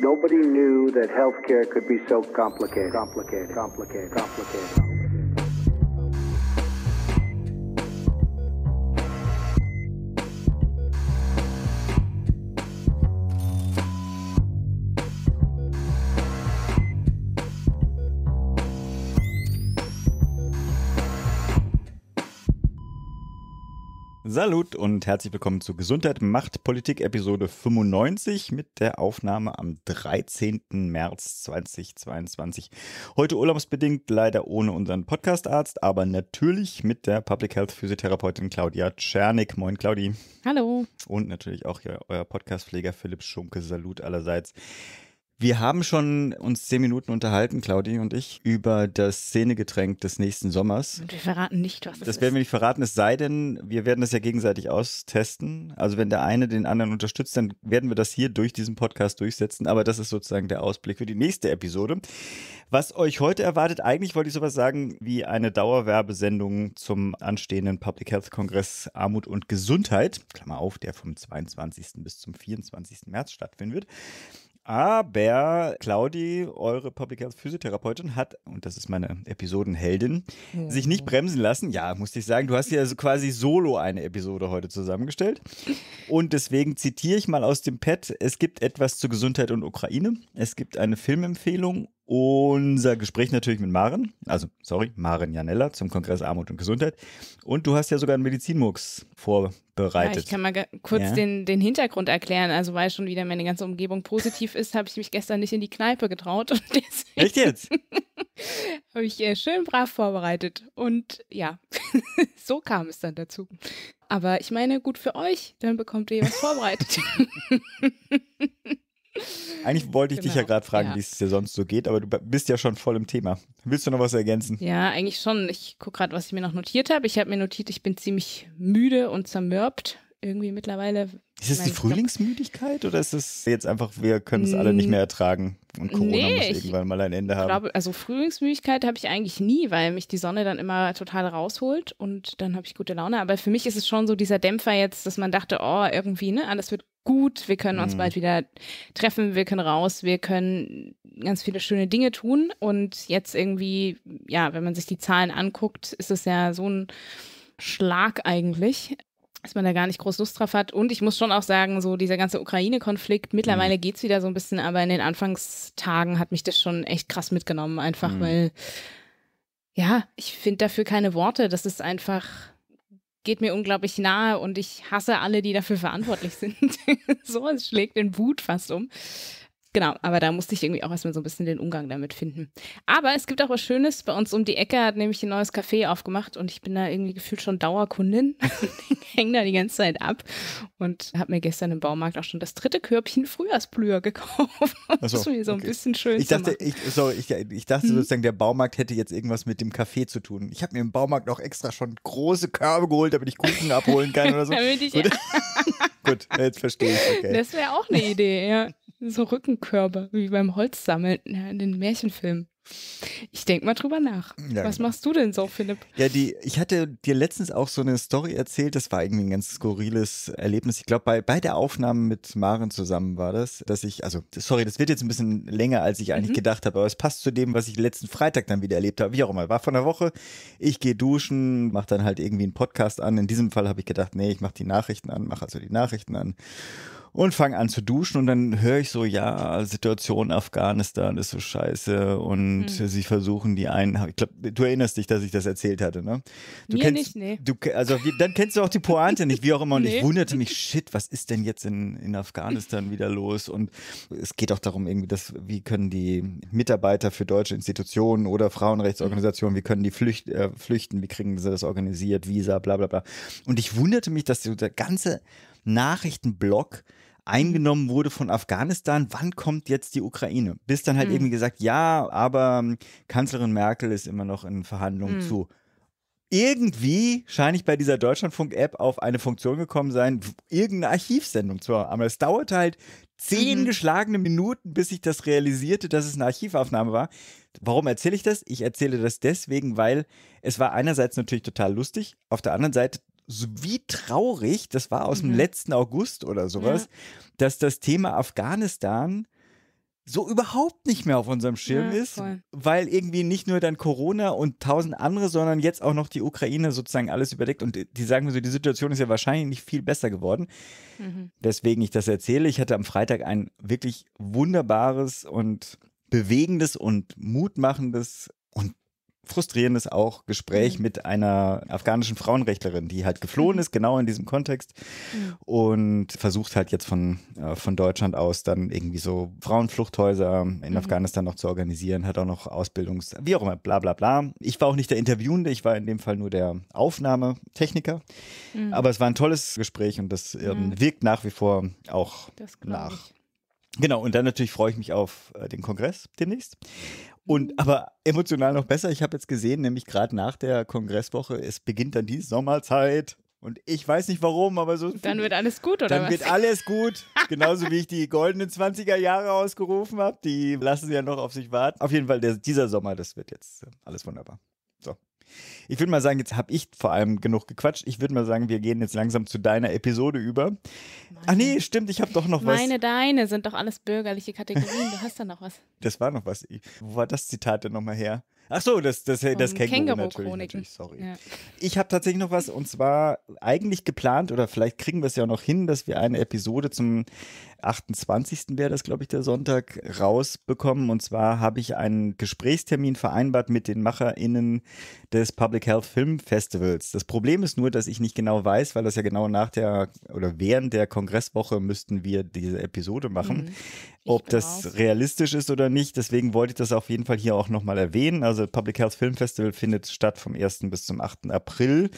Nobody knew that healthcare could be so complicated, complicated, complicated, complicated. Salut und herzlich willkommen zu Gesundheit macht Politik Episode 95 mit der Aufnahme am 13. März 2022. Heute urlaubsbedingt leider ohne unseren Podcastarzt, aber natürlich mit der Public Health Physiotherapeutin Claudia Czernik. Moin Claudi. Hallo. Und natürlich auch euer Podcastpfleger Philipp Schunke. Salut allerseits. Wir haben schon uns zehn Minuten unterhalten, Claudi und ich, über das Szenegetränk des nächsten Sommers. Und wir verraten nicht, was das ist. Das werden wir nicht verraten, es sei denn, wir werden das ja gegenseitig austesten. Also wenn der eine den anderen unterstützt, dann werden wir das hier durch diesen Podcast durchsetzen. Aber das ist sozusagen der Ausblick für die nächste Episode. Was euch heute erwartet, eigentlich wollte ich sowas sagen wie eine Dauerwerbesendung zum anstehenden Public Health Kongress Armut und Gesundheit. Klammer auf, der vom 22. bis zum 24. März stattfinden wird. Aber Claudi, eure Public Health Physiotherapeutin, hat, und das ist meine Episodenheldin, ja. sich nicht bremsen lassen. Ja, musste ich sagen, du hast ja also quasi solo eine Episode heute zusammengestellt. Und deswegen zitiere ich mal aus dem Pad: Es gibt etwas zu Gesundheit und Ukraine. Es gibt eine Filmempfehlung unser Gespräch natürlich mit Maren, also sorry, Maren Janella zum Kongress Armut und Gesundheit. Und du hast ja sogar einen Medizinmux vorbereitet. Ja, ich kann mal kurz ja. den, den Hintergrund erklären. Also weil schon wieder meine ganze Umgebung positiv ist, habe ich mich gestern nicht in die Kneipe getraut. Und Echt jetzt? habe ich äh, schön brav vorbereitet. Und ja, so kam es dann dazu. Aber ich meine, gut für euch, dann bekommt ihr was vorbereitet. Eigentlich wollte ich genau. dich ja gerade genau, fragen, ja. wie es dir sonst so geht, aber du bist ja schon voll im Thema. Willst du noch was ergänzen? Ja, eigentlich schon. Ich gucke gerade, was ich mir noch notiert habe. Ich habe mir notiert, ich bin ziemlich müde und zermürbt irgendwie mittlerweile. Ist es die Frühlingsmüdigkeit oder ist es jetzt einfach, wir können es alle nicht mm. mehr ertragen und Corona nee, muss irgendwann mal ein Ende haben? Ich glaube, also Frühlingsmüdigkeit habe ich eigentlich nie, weil mich die Sonne dann immer total rausholt und dann habe ich gute Laune. Aber für mich ist es schon so dieser Dämpfer jetzt, dass man dachte, oh, irgendwie, ne, alles wird gut, wir können uns mhm. bald wieder treffen, wir können raus, wir können ganz viele schöne Dinge tun. Und jetzt irgendwie, ja, wenn man sich die Zahlen anguckt, ist es ja so ein Schlag eigentlich dass man da gar nicht groß Lust drauf hat. Und ich muss schon auch sagen, so dieser ganze Ukraine-Konflikt, mittlerweile mhm. geht's wieder so ein bisschen, aber in den Anfangstagen hat mich das schon echt krass mitgenommen, einfach mhm. weil, ja, ich finde dafür keine Worte. Das ist einfach, geht mir unglaublich nahe und ich hasse alle, die dafür verantwortlich sind. so, es schlägt den Wut fast um. Genau, aber da musste ich irgendwie auch erstmal so ein bisschen den Umgang damit finden. Aber es gibt auch was Schönes. Bei uns um die Ecke hat nämlich ein neues Café aufgemacht und ich bin da irgendwie gefühlt schon Dauerkundin. Hänge da die ganze Zeit ab und habe mir gestern im Baumarkt auch schon das dritte Körbchen Frühjahrsblüher gekauft. Das ist mir so okay. ein bisschen schön. Ich dachte, ich, sorry, ich, ich dachte hm. sozusagen, der Baumarkt hätte jetzt irgendwas mit dem Café zu tun. Ich habe mir im Baumarkt auch extra schon große Körbe geholt, damit ich Kuchen abholen kann oder so. Damit ich Gut, jetzt verstehe ich. Okay. Das wäre auch eine Idee, ja. So Rückenkörbe, wie beim Holzsammeln in den Märchenfilmen. Ich denke mal drüber nach. Ja, Was genau. machst du denn so, Philipp? Ja, die, ich hatte dir letztens auch so eine Story erzählt, das war irgendwie ein ganz skurriles Erlebnis. Ich glaube, bei, bei der Aufnahme mit Maren zusammen war das, dass ich, also, sorry, das wird jetzt ein bisschen länger, als ich eigentlich mhm. gedacht habe, aber es passt zu dem, was ich letzten Freitag dann wieder erlebt habe. Wie auch immer, war von der Woche. Ich gehe duschen, mache dann halt irgendwie einen Podcast an. In diesem Fall habe ich gedacht, nee, ich mache die Nachrichten an, mache also die Nachrichten an und fange an zu duschen und dann höre ich so, ja, Situation Afghanistan ist so scheiße und hm. sie versuchen die einen, ich glaube, du erinnerst dich, dass ich das erzählt hatte, ne? Du Mir kennst, nicht, nee. Du, also dann kennst du auch die Pointe nicht, wie auch immer. Und nee. ich wunderte mich, shit, was ist denn jetzt in, in Afghanistan wieder los? Und es geht auch darum, irgendwie, dass, wie können die Mitarbeiter für deutsche Institutionen oder Frauenrechtsorganisationen, wie können die flücht, äh, flüchten, wie kriegen sie das organisiert, Visa, bla bla bla. Und ich wunderte mich, dass der ganze Nachrichtenblock eingenommen wurde von Afghanistan, wann kommt jetzt die Ukraine? Bis dann halt mhm. irgendwie gesagt, ja, aber ähm, Kanzlerin Merkel ist immer noch in Verhandlungen mhm. zu. Irgendwie scheine ich bei dieser Deutschlandfunk-App auf eine Funktion gekommen sein, irgendeine Archivsendung zu haben. Aber es dauerte halt zehn mhm. geschlagene Minuten, bis ich das realisierte, dass es eine Archivaufnahme war. Warum erzähle ich das? Ich erzähle das deswegen, weil es war einerseits natürlich total lustig, auf der anderen Seite so wie traurig, das war aus mhm. dem letzten August oder sowas, ja. dass das Thema Afghanistan so überhaupt nicht mehr auf unserem Schirm ja, ist, weil irgendwie nicht nur dann Corona und tausend andere, sondern jetzt auch noch die Ukraine sozusagen alles überdeckt. Und die sagen mir so, die Situation ist ja wahrscheinlich nicht viel besser geworden. Mhm. Deswegen ich das erzähle. Ich hatte am Freitag ein wirklich wunderbares und bewegendes und mutmachendes frustrierendes auch Gespräch mhm. mit einer afghanischen Frauenrechtlerin, die halt geflohen mhm. ist, genau in diesem Kontext mhm. und versucht halt jetzt von, äh, von Deutschland aus dann irgendwie so Frauenfluchthäuser in mhm. Afghanistan noch zu organisieren, hat auch noch Ausbildungs-, wie auch immer, bla bla bla. Ich war auch nicht der Interviewende, ich war in dem Fall nur der Aufnahmetechniker, mhm. aber es war ein tolles Gespräch und das ähm, wirkt nach wie vor auch nach. Ich. Genau, und dann natürlich freue ich mich auf äh, den Kongress demnächst. Und mhm. aber emotional noch besser, ich habe jetzt gesehen, nämlich gerade nach der Kongresswoche, es beginnt dann die Sommerzeit. Und ich weiß nicht warum, aber so. Dann wird alles gut, oder? Dann was? wird alles gut. Genauso wie ich die goldenen 20er Jahre ausgerufen habe. Die lassen sie ja noch auf sich warten. Auf jeden Fall, der, dieser Sommer, das wird jetzt äh, alles wunderbar. Ich würde mal sagen, jetzt habe ich vor allem genug gequatscht. Ich würde mal sagen, wir gehen jetzt langsam zu deiner Episode über. Meine, Ach nee, stimmt, ich habe doch noch meine, was. Meine, deine sind doch alles bürgerliche Kategorien. Du hast da noch was. Das war noch was. Wo war das Zitat denn nochmal her? Ach so, das, das, das, das Känguru, Känguru natürlich, natürlich, sorry. Ja. Ich habe tatsächlich noch was und zwar eigentlich geplant oder vielleicht kriegen wir es ja auch noch hin, dass wir eine Episode zum 28. wäre das, glaube ich, der Sonntag, rausbekommen. Und zwar habe ich einen Gesprächstermin vereinbart mit den MacherInnen des Public Health Film Festivals. Das Problem ist nur, dass ich nicht genau weiß, weil das ja genau nach der oder während der Kongresswoche müssten wir diese Episode machen, mhm. ob das raus. realistisch ist oder nicht. Deswegen wollte ich das auf jeden Fall hier auch nochmal erwähnen. Also Public Health Film Festival findet statt vom 1. bis zum 8. April.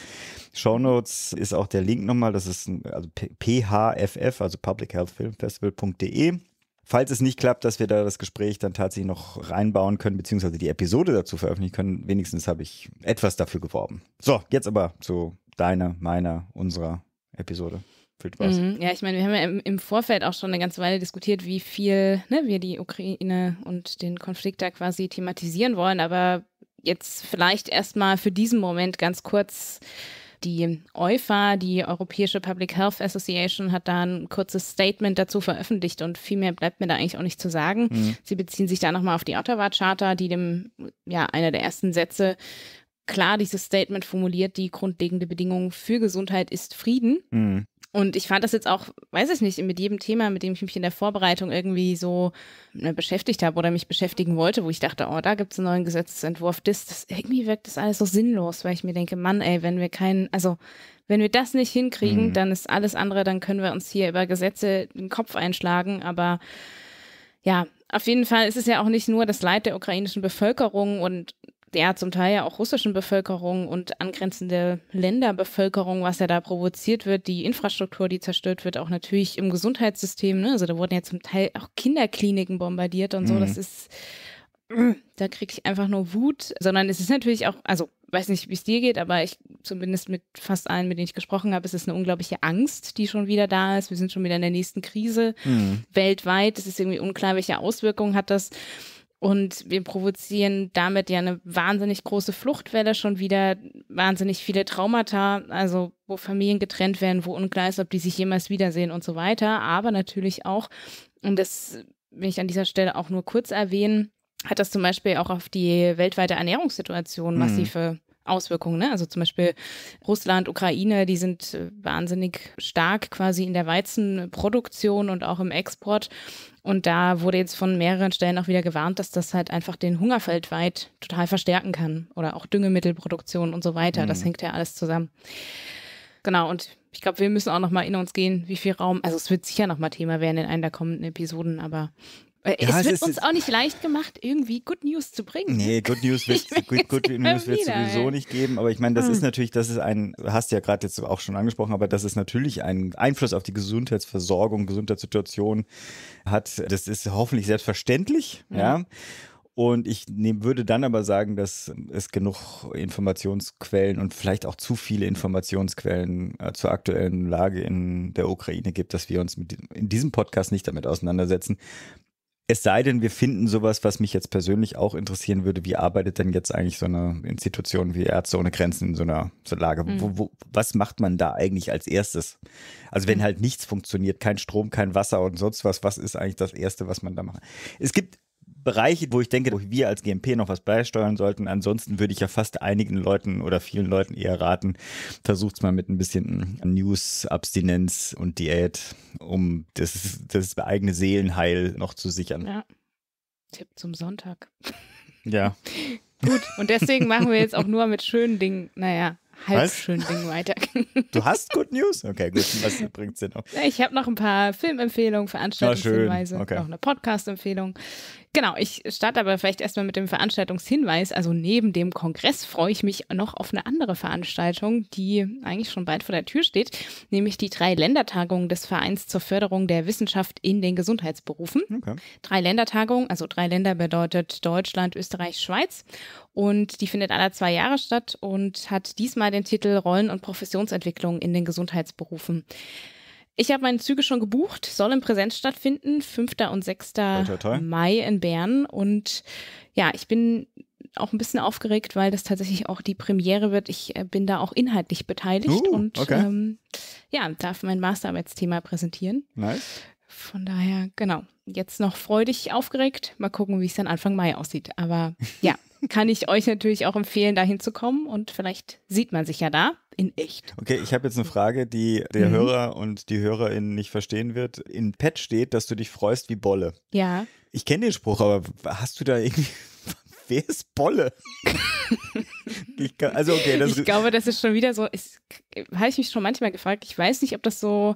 Shownotes ist auch der Link nochmal. Das ist ein, also PHFF, also Public Health Film Festival filmfestival.de. Falls es nicht klappt, dass wir da das Gespräch dann tatsächlich noch reinbauen können, beziehungsweise die Episode dazu veröffentlichen können, wenigstens habe ich etwas dafür geworben. So, jetzt aber zu deiner, meiner, unserer Episode. Viel Spaß. Mhm, ja, ich meine, wir haben ja im, im, Vorfeld auch schon eine ganze Weile diskutiert, wie viel ne, wir die Ukraine und den Konflikt da quasi thematisieren wollen, aber jetzt vielleicht erstmal für diesen Moment ganz kurz die EUFA, die Europäische Public Health Association, hat da ein kurzes Statement dazu veröffentlicht und viel mehr bleibt mir da eigentlich auch nicht zu sagen. Mhm. Sie beziehen sich da nochmal auf die Ottawa charta die dem, ja, einer der ersten Sätze klar dieses Statement formuliert, die grundlegende Bedingung für Gesundheit ist Frieden. Mhm. Und ich fand das jetzt auch, weiß ich nicht, mit jedem Thema, mit dem ich mich in der Vorbereitung irgendwie so ne, beschäftigt habe oder mich beschäftigen wollte, wo ich dachte, oh, da gibt's einen neuen Gesetzentwurf, das, das irgendwie wirkt das alles so sinnlos, weil ich mir denke, Mann, ey, wenn wir keinen, also wenn wir das nicht hinkriegen, mhm. dann ist alles andere, dann können wir uns hier über Gesetze den Kopf einschlagen, aber ja, auf jeden Fall ist es ja auch nicht nur das Leid der ukrainischen Bevölkerung und ja zum Teil ja auch russischen Bevölkerung und angrenzende Länderbevölkerung, was ja da provoziert wird, die Infrastruktur, die zerstört wird, auch natürlich im Gesundheitssystem. Ne? Also da wurden ja zum Teil auch Kinderkliniken bombardiert und so. Mhm. Das ist, da kriege ich einfach nur Wut, sondern es ist natürlich auch, also weiß nicht, wie es dir geht, aber ich zumindest mit fast allen, mit denen ich gesprochen habe, es ist eine unglaubliche Angst, die schon wieder da ist. Wir sind schon wieder in der nächsten Krise mhm. weltweit. Es ist irgendwie unklar, welche Auswirkungen hat das. Und wir provozieren damit ja eine wahnsinnig große Fluchtwelle, schon wieder wahnsinnig viele Traumata, also wo Familien getrennt werden, wo unklar ist, ob die sich jemals wiedersehen und so weiter. Aber natürlich auch, und das will ich an dieser Stelle auch nur kurz erwähnen, hat das zum Beispiel auch auf die weltweite Ernährungssituation mhm. massive mhm. Auswirkungen. Ne? Also zum Beispiel Russland, Ukraine, die sind äh, wahnsinnig stark quasi in der Weizenproduktion und auch im Export. Und da wurde jetzt von mehreren Stellen auch wieder gewarnt, dass das halt einfach den Hunger weltweit total verstärken kann. Oder auch Düngemittelproduktion und so weiter. Mhm. Das hängt ja alles zusammen. Genau, und ich glaube, wir müssen auch nochmal in uns gehen, wie viel Raum, also es wird sicher nochmal Thema werden in einer der kommenden Episoden, aber ja, es wird es uns auch nicht leicht gemacht, irgendwie Good News zu bringen. Nee, Good News wird Good, Good News wird sowieso nicht geben. Aber ich meine, das hm. ist natürlich, das ist ein, hast du ja gerade jetzt auch schon angesprochen, aber das ist natürlich ein Einfluss auf die Gesundheitsversorgung, Gesundheitssituation hat. Das ist hoffentlich selbstverständlich, mhm. ja. Und ich nehm, würde dann aber sagen, dass es genug Informationsquellen und vielleicht auch zu viele Informationsquellen äh, zur aktuellen Lage in der Ukraine gibt, dass wir uns mit, in diesem Podcast nicht damit auseinandersetzen. Es sei denn, wir finden sowas, was mich jetzt persönlich auch interessieren würde. Wie arbeitet denn jetzt eigentlich so eine Institution wie Ärzte ohne Grenzen in so einer, so Lage? Mhm. Wo, wo, was macht man da eigentlich als erstes? Also wenn mhm. halt nichts funktioniert, kein Strom, kein Wasser und sonst was, was ist eigentlich das Erste, was man da macht? Es gibt Bereiche, wo ich denke, wo wir als GMP noch was beisteuern sollten. Ansonsten würde ich ja fast einigen Leuten oder vielen Leuten eher raten, versucht es mal mit ein bisschen News, Abstinenz und Diät, um das, das eigene Seelenheil noch zu sichern. Ja. Tipp zum Sonntag. Ja. Gut, und deswegen machen wir jetzt auch nur mit schönen Dingen, naja, halb Was? schönen Dingen weiter. Du hast Good News? Okay, gut. Was bringt es denn noch? Ich habe noch ein paar Filmempfehlungen, Veranstaltungshinweise, oh, okay. noch eine Podcast-Empfehlung. Genau, ich starte aber vielleicht erstmal mit dem Veranstaltungshinweis. Also neben dem Kongress freue ich mich noch auf eine andere Veranstaltung, die eigentlich schon bald vor der Tür steht, nämlich die drei Ländertagungen des Vereins zur Förderung der Wissenschaft in den Gesundheitsberufen. Okay. Drei Ländertagungen, also drei Länder bedeutet Deutschland, Österreich, Schweiz. Und die findet alle zwei Jahre statt und hat diesmal den Titel Rollen und Professionsentwicklung in den Gesundheitsberufen. Ich habe meine Züge schon gebucht, soll in Präsenz stattfinden, 5. und 6. Mai in Bern. Und ja, ich bin auch ein bisschen aufgeregt, weil das tatsächlich auch die Premiere wird. Ich äh, bin da auch inhaltlich beteiligt uh, und okay. ähm, ja, darf mein Masterarbeitsthema präsentieren. Nice. Von daher, genau, jetzt noch freudig aufgeregt. Mal gucken, wie es dann Anfang Mai aussieht. Aber ja, kann ich euch natürlich auch empfehlen, dahin zu kommen und vielleicht sieht man sich ja da in echt. Okay, ich habe jetzt eine Frage, die der mhm. Hörer und die Hörerin nicht verstehen wird. In Pet steht, dass du dich freust wie Bolle. Ja. Ich kenne den Spruch, aber hast du da irgendwie wer ist Bolle? kann, also okay, das ich glaube, das ist schon wieder so. Habe ich mich schon manchmal gefragt. Ich weiß nicht, ob das so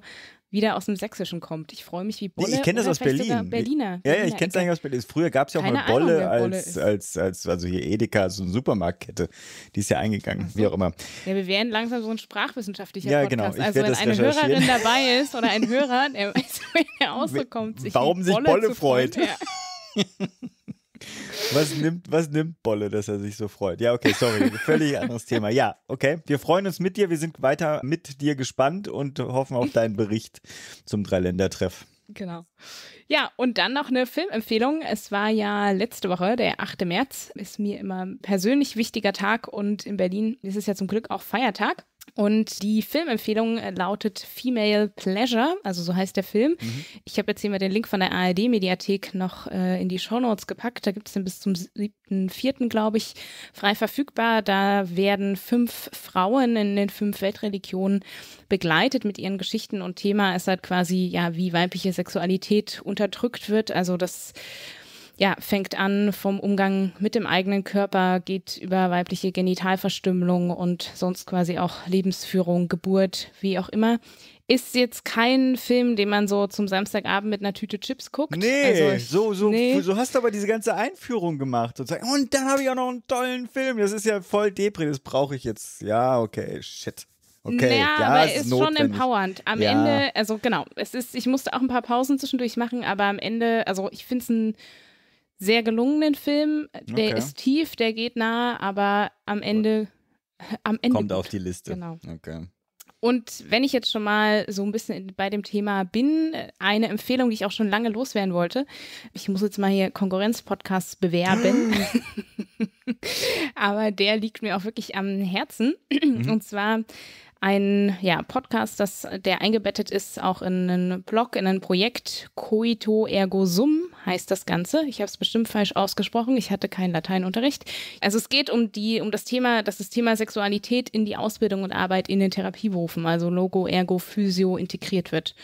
wieder aus dem Sächsischen kommt. Ich freue mich wie Bolle. Nee, ich kenne das aus Berlin. Berliner. Ja, ja, ich kenne es eigentlich aus Berlin. Früher gab es ja auch Keine mal Bolle, Ahnung, als, Bolle als, als, also hier Edeka, so eine Supermarktkette. Die ist ja eingegangen, so. wie auch immer. Ja, wir werden langsam so ein sprachwissenschaftlicher ja, Podcast. Genau. Ich also wenn eine Hörerin dabei ist oder ein Hörer, der weiß, woher er ausgekommt. Sich Warum sich Bolle, Bolle freut. Ja. Was nimmt, was nimmt Bolle, dass er sich so freut? Ja, okay, sorry. Völlig anderes Thema. Ja, okay. Wir freuen uns mit dir. Wir sind weiter mit dir gespannt und hoffen auf deinen Bericht zum Dreiländertreff. Genau. Ja, und dann noch eine Filmempfehlung. Es war ja letzte Woche, der 8. März, ist mir immer persönlich wichtiger Tag und in Berlin ist es ja zum Glück auch Feiertag. Und die Filmempfehlung äh, lautet Female Pleasure, also so heißt der Film. Mhm. Ich habe jetzt hier mal den Link von der ARD-Mediathek noch äh, in die Shownotes gepackt. Da gibt es den bis zum 7.4., glaube ich, frei verfügbar. Da werden fünf Frauen in den fünf Weltreligionen begleitet mit ihren Geschichten und Thema ist halt quasi, ja, wie weibliche Sexualität unterdrückt wird. Also das ja, fängt an vom Umgang mit dem eigenen Körper, geht über weibliche Genitalverstümmelung und sonst quasi auch Lebensführung, Geburt, wie auch immer. Ist jetzt kein Film, den man so zum Samstagabend mit einer Tüte Chips guckt. Nee, also ich, so, so, nee. so hast du aber diese ganze Einführung gemacht. Und, sagen, und dann habe ich auch noch einen tollen Film. Das ist ja voll Depri, das brauche ich jetzt. Ja, okay, shit. Okay, ja, ja, aber ist, ist schon empowernd. Am ja. Ende, also genau, es ist, ich musste auch ein paar Pausen zwischendurch machen, aber am Ende, also ich finde es ein sehr gelungenen Film. Der okay. ist tief, der geht nah, aber am Ende, am Ende kommt gut. auf die Liste. Genau. Okay. Und wenn ich jetzt schon mal so ein bisschen bei dem Thema bin, eine Empfehlung, die ich auch schon lange loswerden wollte. Ich muss jetzt mal hier Konkurrenzpodcasts bewerben. Aber der liegt mir auch wirklich am Herzen. Mhm. Und zwar ein ja, Podcast, das, der eingebettet ist auch in einen Blog, in ein Projekt. Coito ergo sum heißt das Ganze. Ich habe es bestimmt falsch ausgesprochen. Ich hatte keinen Lateinunterricht. Also es geht um die, um das Thema, dass das Thema Sexualität in die Ausbildung und Arbeit in den Therapieberufen, also Logo, Ergo, Physio integriert wird.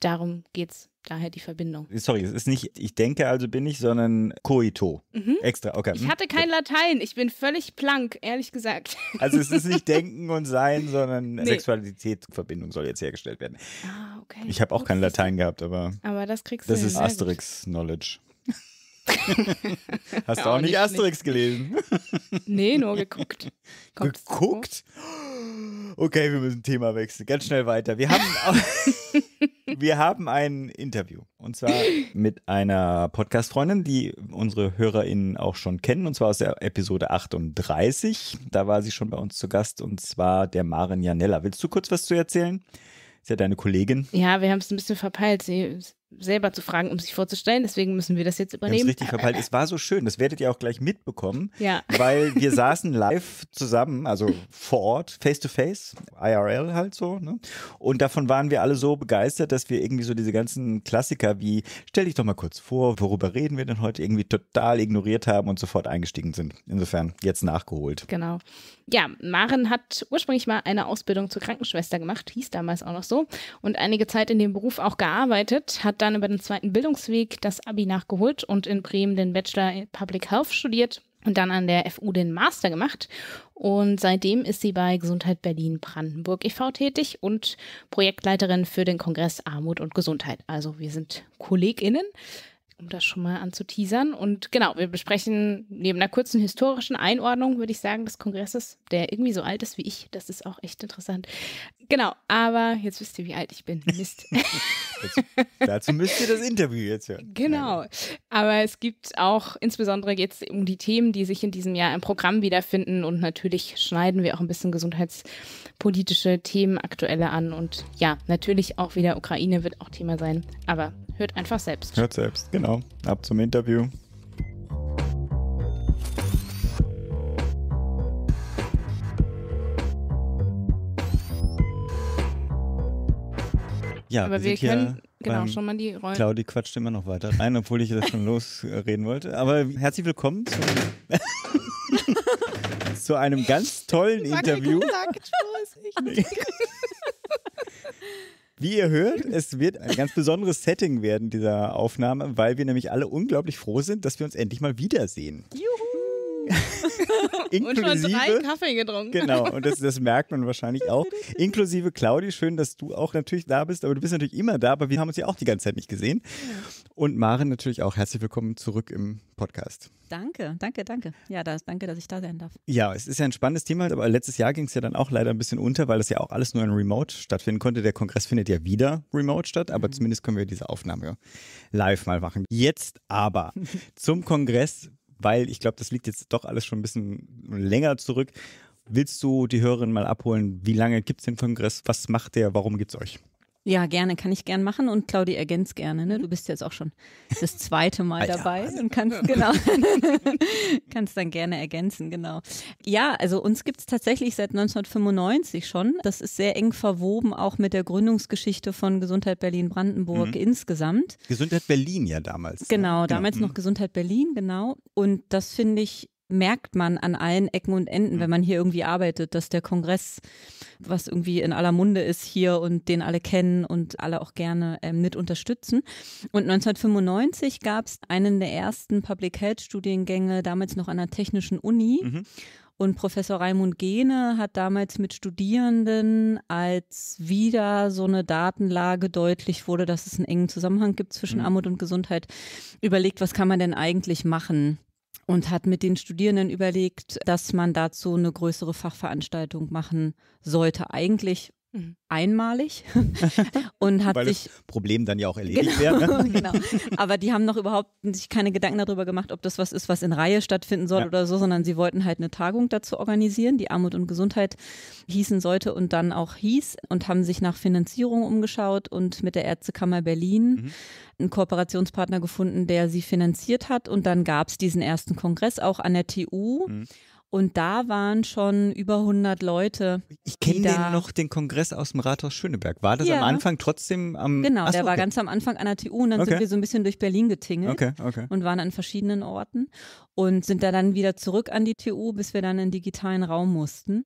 Darum geht es daher die Verbindung. Sorry, es ist nicht ich denke also bin ich, sondern coito. Mhm. Extra, okay. Ich mhm. hatte kein Latein, ich bin völlig plank, ehrlich gesagt. Also es ist nicht denken und sein, sondern nee. Sexualität, Verbindung soll jetzt hergestellt werden. Ah, okay. Ich habe auch Ups. kein Latein gehabt, aber Aber das kriegst das du. Das ist Asterix Knowledge. Hast du auch, auch nicht, nicht Asterix nicht. gelesen? nee, nur geguckt. Kommst geguckt? Okay, wir müssen Thema wechseln. Ganz schnell weiter. Wir haben wir haben ein Interview. Und zwar mit einer Podcast-Freundin, die unsere HörerInnen auch schon kennen. Und zwar aus der Episode 38. Da war sie schon bei uns zu Gast. Und zwar der Maren Janella. Willst du kurz was zu erzählen? Ist ja deine Kollegin. Ja, wir haben es ein bisschen verpeilt. Sie selber zu fragen, um sich vorzustellen. Deswegen müssen wir das jetzt übernehmen. Das richtig verpeilt. Es war so schön. Das werdet ihr auch gleich mitbekommen. Ja. Weil wir saßen live zusammen, also vor Ort, face to face, IRL halt so. Ne? Und davon waren wir alle so begeistert, dass wir irgendwie so diese ganzen Klassiker wie stell dich doch mal kurz vor, worüber reden wir denn heute, irgendwie total ignoriert haben und sofort eingestiegen sind. Insofern jetzt nachgeholt. Genau. Ja, Maren hat ursprünglich mal eine Ausbildung zur Krankenschwester gemacht, hieß damals auch noch so, und einige Zeit in dem Beruf auch gearbeitet, hat dann über den zweiten Bildungsweg das Abi nachgeholt und in Bremen den Bachelor in Public Health studiert und dann an der FU den Master gemacht. Und seitdem ist sie bei Gesundheit Berlin Brandenburg e.V. tätig und Projektleiterin für den Kongress Armut und Gesundheit. Also wir sind KollegInnen um das schon mal anzuteasern. Und genau, wir besprechen neben einer kurzen historischen Einordnung, würde ich sagen, des Kongresses, der irgendwie so alt ist wie ich, das ist auch echt interessant, Genau, aber jetzt wisst ihr, wie alt ich bin. Mist. jetzt, dazu müsst ihr das Interview jetzt hören. Genau. Aber es gibt auch, insbesondere geht es um die Themen, die sich in diesem Jahr im Programm wiederfinden. Und natürlich schneiden wir auch ein bisschen gesundheitspolitische Themen aktuelle an. Und ja, natürlich auch wieder Ukraine wird auch Thema sein. Aber hört einfach selbst. Hört selbst, genau. Ab zum Interview. Ja, aber wir, wir können genau schon mal die Rollen. Claudi quatscht immer noch weiter rein, obwohl ich das schon losreden wollte. Aber herzlich willkommen zu, zu einem ganz tollen Interview. Wie ihr hört, es wird ein ganz besonderes Setting werden dieser Aufnahme, weil wir nämlich alle unglaublich froh sind, dass wir uns endlich mal wiedersehen. Juhu! inklusive, und schon drei Kaffee getrunken. Genau, und das, das merkt man wahrscheinlich auch. Inklusive Claudi, schön, dass du auch natürlich da bist, aber du bist natürlich immer da, aber wir haben uns ja auch die ganze Zeit nicht gesehen. Und Maren natürlich auch. Herzlich willkommen zurück im Podcast. Danke, danke, danke. Ja, das, danke, dass ich da sein darf. Ja, es ist ja ein spannendes Thema, aber letztes Jahr ging es ja dann auch leider ein bisschen unter, weil das ja auch alles nur in Remote stattfinden konnte. Der Kongress findet ja wieder Remote statt, aber mhm. zumindest können wir diese Aufnahme live mal machen. Jetzt aber zum Kongress weil ich glaube, das liegt jetzt doch alles schon ein bisschen länger zurück. Willst du die Hörerin mal abholen? Wie lange gibt es den Kongress? Was macht der? Warum gibt es euch? Ja, gerne, kann ich gern machen und Claudi ergänzt gerne. Ne? Du bist jetzt auch schon das zweite Mal dabei und kannst genau kannst dann gerne ergänzen, genau. Ja, also uns gibt es tatsächlich seit 1995 schon. Das ist sehr eng verwoben auch mit der Gründungsgeschichte von Gesundheit Berlin Brandenburg mhm. insgesamt. Gesundheit Berlin ja damals. Ne? Genau, genau, damals ja. noch mhm. Gesundheit Berlin, genau. Und das finde ich merkt man an allen Ecken und Enden, wenn mhm. man hier irgendwie arbeitet, dass der Kongress, was irgendwie in aller Munde ist hier und den alle kennen und alle auch gerne ähm, mit unterstützen. Und 1995 gab es einen der ersten Public Health Studiengänge, damals noch an der Technischen Uni. Mhm. Und Professor Raimund Gene hat damals mit Studierenden, als wieder so eine Datenlage deutlich wurde, dass es einen engen Zusammenhang gibt zwischen mhm. Armut und Gesundheit, überlegt, was kann man denn eigentlich machen? und hat mit den Studierenden überlegt, dass man dazu eine größere Fachveranstaltung machen sollte. Eigentlich Mhm. einmalig und hat Weil sich das Problem dann ja auch erledigt genau, wäre. Ne? genau. Aber die haben noch überhaupt sich keine Gedanken darüber gemacht, ob das was ist, was in Reihe stattfinden soll ja. oder so, sondern sie wollten halt eine Tagung dazu organisieren, die Armut und Gesundheit hießen sollte und dann auch hieß und haben sich nach Finanzierung umgeschaut und mit der Ärztekammer Berlin mhm. einen Kooperationspartner gefunden, der sie finanziert hat und dann gab es diesen ersten Kongress auch an der TU. Mhm. Und da waren schon über 100 Leute. Ich kenne den noch, den Kongress aus dem Rathaus Schöneberg. War das ja. am Anfang trotzdem am. Genau, Achso, der war ganz am Anfang an der TU und dann okay. sind wir so ein bisschen durch Berlin getingelt okay, okay. und waren an verschiedenen Orten und sind da dann wieder zurück an die TU, bis wir dann in den digitalen Raum mussten.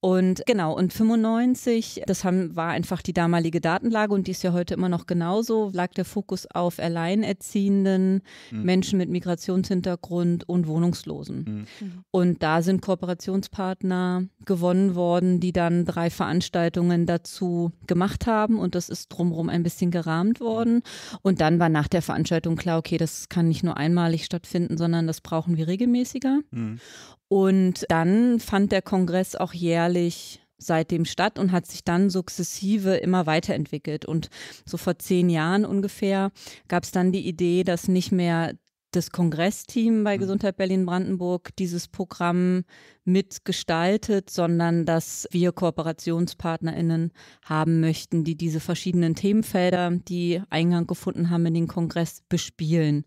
Und genau, und 95, das haben, war einfach die damalige Datenlage und die ist ja heute immer noch genauso, lag der Fokus auf Alleinerziehenden, mhm. Menschen mit Migrationshintergrund und Wohnungslosen. Mhm. Und da sind Kooperationspartner gewonnen worden, die dann drei Veranstaltungen dazu gemacht haben und das ist drumherum ein bisschen gerahmt worden. Und dann war nach der Veranstaltung klar, okay, das kann nicht nur einmalig stattfinden, sondern das brauchen wir regelmäßiger. Mhm. Und dann fand der Kongress auch jährlich seitdem statt und hat sich dann sukzessive immer weiterentwickelt. Und so vor zehn Jahren ungefähr gab es dann die Idee, dass nicht mehr das Kongressteam bei mhm. Gesundheit Berlin-Brandenburg dieses Programm mitgestaltet, sondern dass wir KooperationspartnerInnen haben möchten, die diese verschiedenen Themenfelder, die Eingang gefunden haben in den Kongress, bespielen.